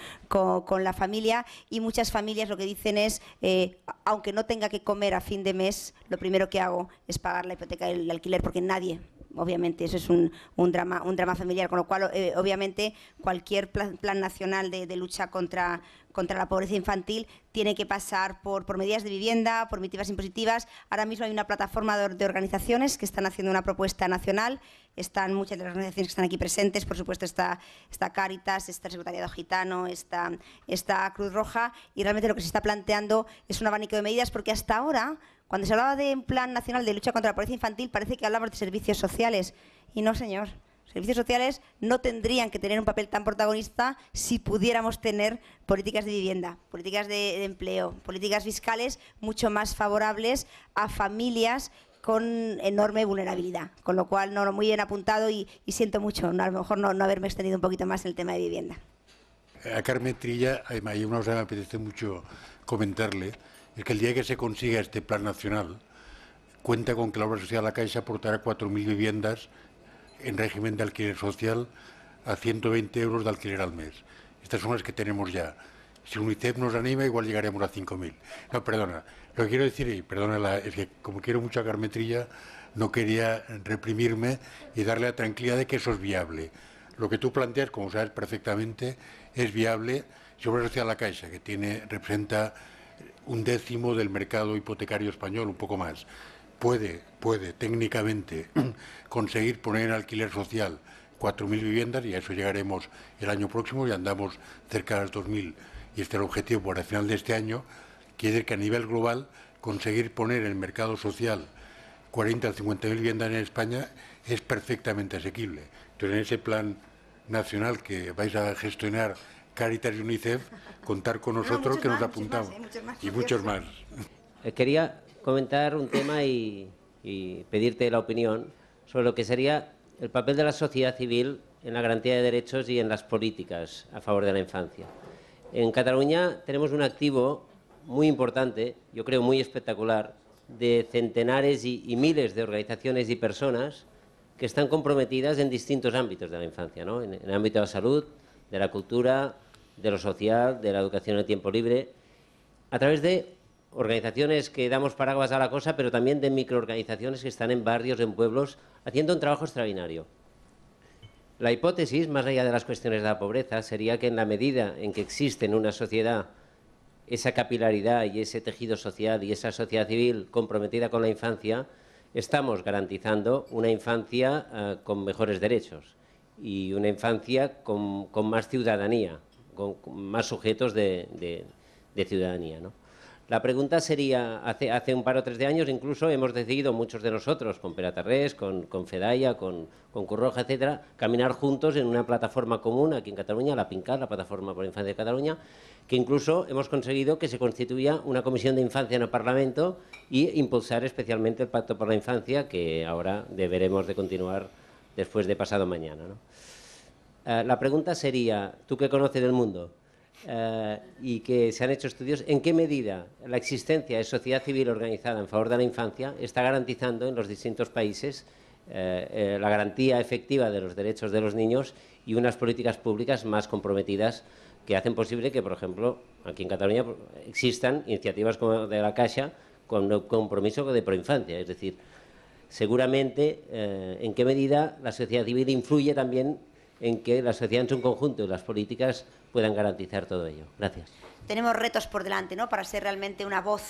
la familia. Y muchas familias lo que dicen es, eh, aunque no tenga que comer a fin de mes, lo primero que hago es pagar la hipoteca y el alquiler, porque nadie obviamente eso es un, drama, un drama familiar, con lo cual eh, obviamente cualquier plan, plan nacional de, lucha contra, contra la pobreza infantil tiene que pasar por, por medidas de vivienda, por medidas impositivas. Ahora mismo hay una plataforma de, organizaciones que están haciendo una propuesta nacional están muchas de las organizaciones que están aquí presentes, por supuesto está, está Cáritas, está el Secretariado Gitano, está, está Cruz Roja, y realmente lo que se está planteando es un abanico de medidas porque hasta ahora cuando se hablaba de un plan nacional de lucha contra la pobreza infantil, parece que hablamos de servicios sociales. Y no, señor. Servicios sociales no tendrían que tener un papel tan protagonista si pudiéramos tener políticas de vivienda, políticas de, empleo, políticas fiscales mucho más favorables a familias con enorme vulnerabilidad. Con lo cual, no, muy bien apuntado y, siento mucho, a lo mejor no, haberme extendido un poquito más en el tema de vivienda. Eh, a Carmen Trilla, hay una cosa que me apetece mucho comentarle, es que el día que se consiga este plan nacional, cuenta con que la obra social de la Caixa aportará 4.000 viviendas en régimen de alquiler social a 120 euros de alquiler al mes. Estas son las que tenemos ya. Si UNICEF nos anima, igual llegaremos a 5.000. No, perdona, lo que quiero decir, y perdona, es que como quiero mucha carmetrilla, no quería reprimirme y darle la tranquilidad de que eso es viable. Lo que tú planteas, como sabes perfectamente, es viable. Si obra social la Caixa, que tiene, representa un décimo del mercado hipotecario español, un poco más. Puede, puede técnicamente conseguir poner en alquiler social 4.000 viviendas y a eso llegaremos el año próximo y andamos cerca de las 2.000. Y este es el objetivo para el final de este año. Quiere que a nivel global conseguir poner en el mercado social 40 o 50.000 viviendas en España es perfectamente asequible. Entonces, en ese plan nacional que vais a gestionar Caritas y UNICEF contar con ah, nosotros que nos apuntamos. Eh, y muchos más. Eh, quería comentar un tema y, pedirte la opinión sobre lo que sería el papel de la sociedad civil en la garantía de derechos y en las políticas a favor de la infancia. En Cataluña tenemos un activo muy importante, yo creo muy espectacular, de centenares y, miles de organizaciones y personas que están comprometidas en distintos ámbitos de la infancia, ¿no? en el ámbito de la salud, de la cultura, de lo social, de la educación en el tiempo libre, a través de organizaciones que damos paraguas a la cosa, pero también de microorganizaciones que están en barrios, en pueblos, haciendo un trabajo extraordinario. La hipótesis, más allá de las cuestiones de la pobreza, sería que en la medida en que existe en una sociedad esa capilaridad y ese tejido social y esa sociedad civil comprometida con la infancia, estamos garantizando una infancia eh, con mejores derechos y una infancia con más ciudadanía, con, más sujetos de, ciudadanía. La pregunta sería, hace, un par o tres de años incluso hemos decidido muchos de nosotros, con Peratarres, con, con Fedaya, con, Curroja, etcétera, caminar juntos en una plataforma común aquí en Cataluña, la PINCAR, la Plataforma por la Infancia de Cataluña, que incluso hemos conseguido que se constituya una comisión de infancia en el Parlamento y impulsar especialmente el Pacto por la Infancia, que ahora deberemos de continuar después de pasado mañana. Eh, la pregunta sería, tú que conoces del mundo eh, y que se han hecho estudios, ¿en qué medida la existencia de sociedad civil organizada en favor de la infancia está garantizando en los distintos países eh, la garantía efectiva de los derechos de los niños y unas políticas públicas más comprometidas que hacen posible que, por ejemplo, aquí en Cataluña pues, existan iniciativas como de la Caixa con compromiso de proinfancia. Es decir, seguramente en qué medida la sociedad civil influye también en que la sociedad en su conjunto y las políticas puedan garantizar todo ello. Gracias. Tenemos retos por delante, ¿no? Para ser realmente una voz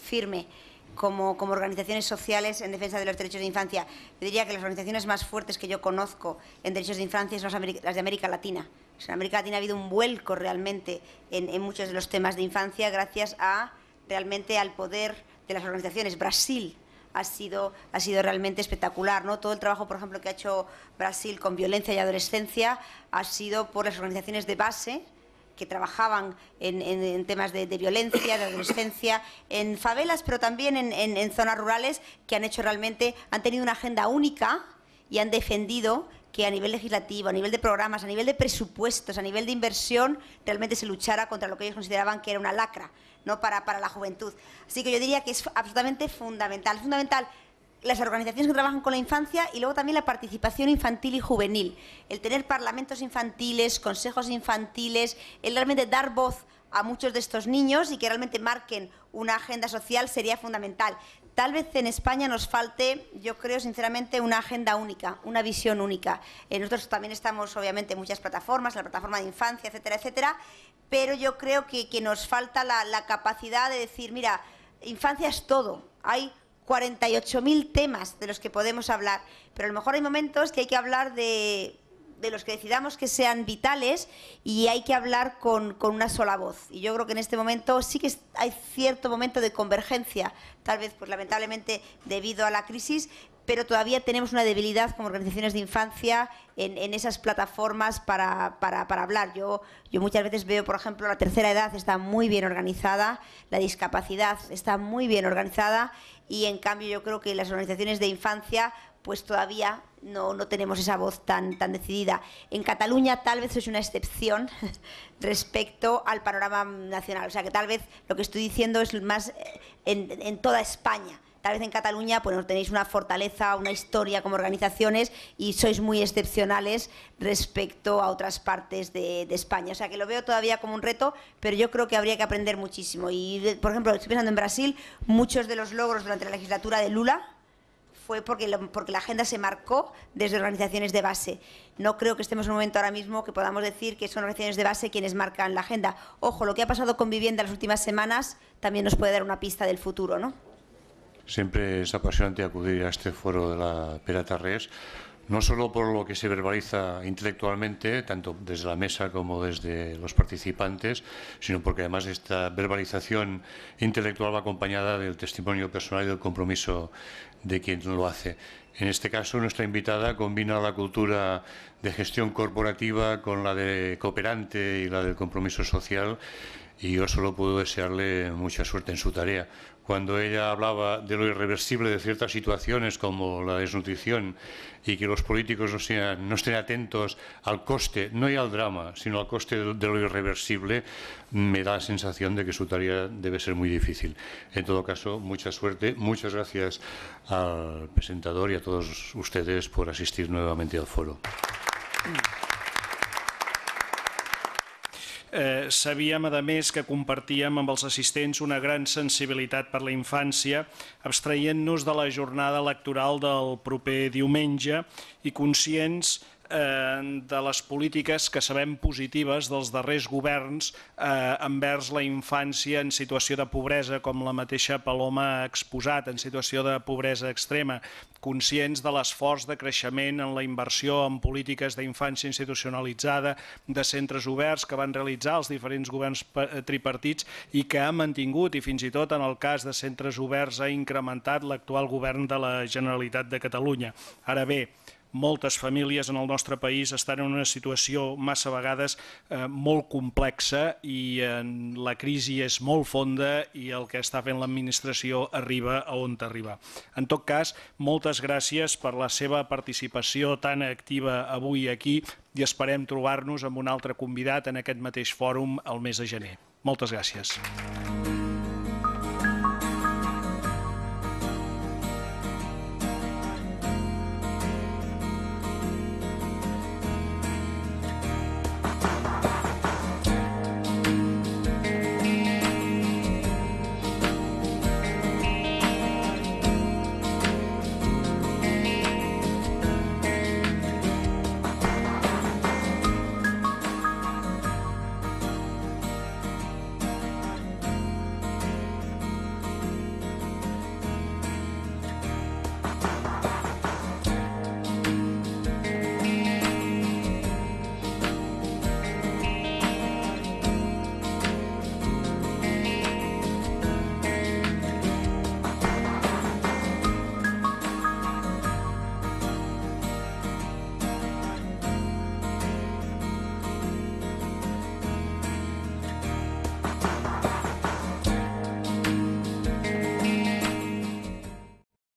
firme como, como organizaciones sociales en defensa de los derechos de infancia. Yo diría que las organizaciones más fuertes que yo conozco en derechos de infancia son las de América Latina. en América Latina ha habido un vuelco realmente en, muchos de los temas de infancia gracias a realmente al poder de las organizaciones. Brasil, ha sido, ha sido realmente espectacular. ¿no? Todo el trabajo, por ejemplo, que ha hecho Brasil con violencia y adolescencia ha sido por las organizaciones de base que trabajaban en, temas de, violencia, de adolescencia, en favelas, pero también en, zonas rurales que han hecho realmente, han tenido una agenda única y han defendido que a nivel legislativo, a nivel de programas, a nivel de presupuestos, a nivel de inversión, realmente se luchara contra lo que ellos consideraban que era una lacra. ¿no? Para, para la juventud. Así que yo diría que es absolutamente fundamental. Fundamental las organizaciones que trabajan con la infancia y luego también la participación infantil y juvenil. El tener parlamentos infantiles, consejos infantiles, el realmente dar voz a muchos de estos niños y que realmente marquen una agenda social sería fundamental. Tal vez en España nos falte, yo creo sinceramente, una agenda única, una visión única. Eh, nosotros también estamos, obviamente, en muchas plataformas, la plataforma de infancia, etcétera, etcétera, pero yo creo que, nos falta la, la capacidad de decir, mira, infancia es todo. Hay 48.000 temas de los que podemos hablar, pero a lo mejor hay momentos que hay que hablar de de los que decidamos que sean vitales y hay que hablar con, una sola voz. Y yo creo que en este momento sí que hay cierto momento de convergencia, tal vez pues, lamentablemente debido a la crisis, pero todavía tenemos una debilidad como organizaciones de infancia en, esas plataformas para, hablar. Yo, yo muchas veces veo, por ejemplo, la tercera edad está muy bien organizada, la discapacidad está muy bien organizada y en cambio yo creo que las organizaciones de infancia pues todavía no, no tenemos esa voz tan, tan decidida. En Cataluña tal vez es una excepción respecto al panorama nacional. O sea que tal vez lo que estoy diciendo es más eh, en, toda España tal vez en Cataluña pues, tenéis una fortaleza, una historia como organizaciones y sois muy excepcionales respecto a otras partes de, de, España. O sea que lo veo todavía como un reto, pero yo creo que habría que aprender muchísimo. Y, por ejemplo, estoy pensando en Brasil, muchos de los logros durante la legislatura de Lula fue porque, porque la agenda se marcó desde organizaciones de base. No creo que estemos en un momento ahora mismo que podamos decir que son organizaciones de base quienes marcan la agenda. Ojo, lo que ha pasado con vivienda en las últimas semanas también nos puede dar una pista del futuro, ¿no? Siempre es apasionante acudir a este foro de la Pera Res, no solo por lo que se verbaliza intelectualmente, tanto desde la mesa como desde los participantes, sino porque además esta verbalización intelectual va acompañada del testimonio personal y del compromiso de quien lo hace. En este caso, nuestra invitada combina la cultura de gestión corporativa con la de cooperante y la del compromiso social y yo solo puedo desearle mucha suerte en su tarea. Cuando ella hablaba de lo irreversible de ciertas situaciones como la desnutrición y que los políticos no, sean, no estén atentos al coste, no y al drama, sino al coste de lo irreversible, me da la sensación de que su tarea debe ser muy difícil. En todo caso, mucha suerte, muchas gracias al presentador y a todos ustedes por asistir nuevamente al foro. Eh, sabíem, a més, que compartíem amb els assistents una gran sensibilitat per la infància, abstraient-nos de la jornada electoral del proper diumenge i conscients que de les polítiques que sabem positives dels darrers governs eh, envers la infància en situació de pobresa, com la mateixa Paloma ha exposat, en situació de pobresa extrema, conscients de l'esforç de creixement en la inversió en polítiques d'infància institucionalitzada, de centres oberts que van realitzar els diferents governs eh, tripartits i que ha mantingut, i fins i tot en el cas de centres oberts ha incrementat l'actual govern de la Generalitat de Catalunya. Ara bé, moltes famílies en el nostre país estan en una situació massa vegades eh, molt complexa i eh, la crisi és molt fonda i el que està fent l'administració arriba a on arriba. En tot cas, moltes gràcies per la seva participació tan activa avui aquí i esperem trobar-nos amb un altre convidat en aquest mateix fòrum el mes de gener. Moltes gràcies.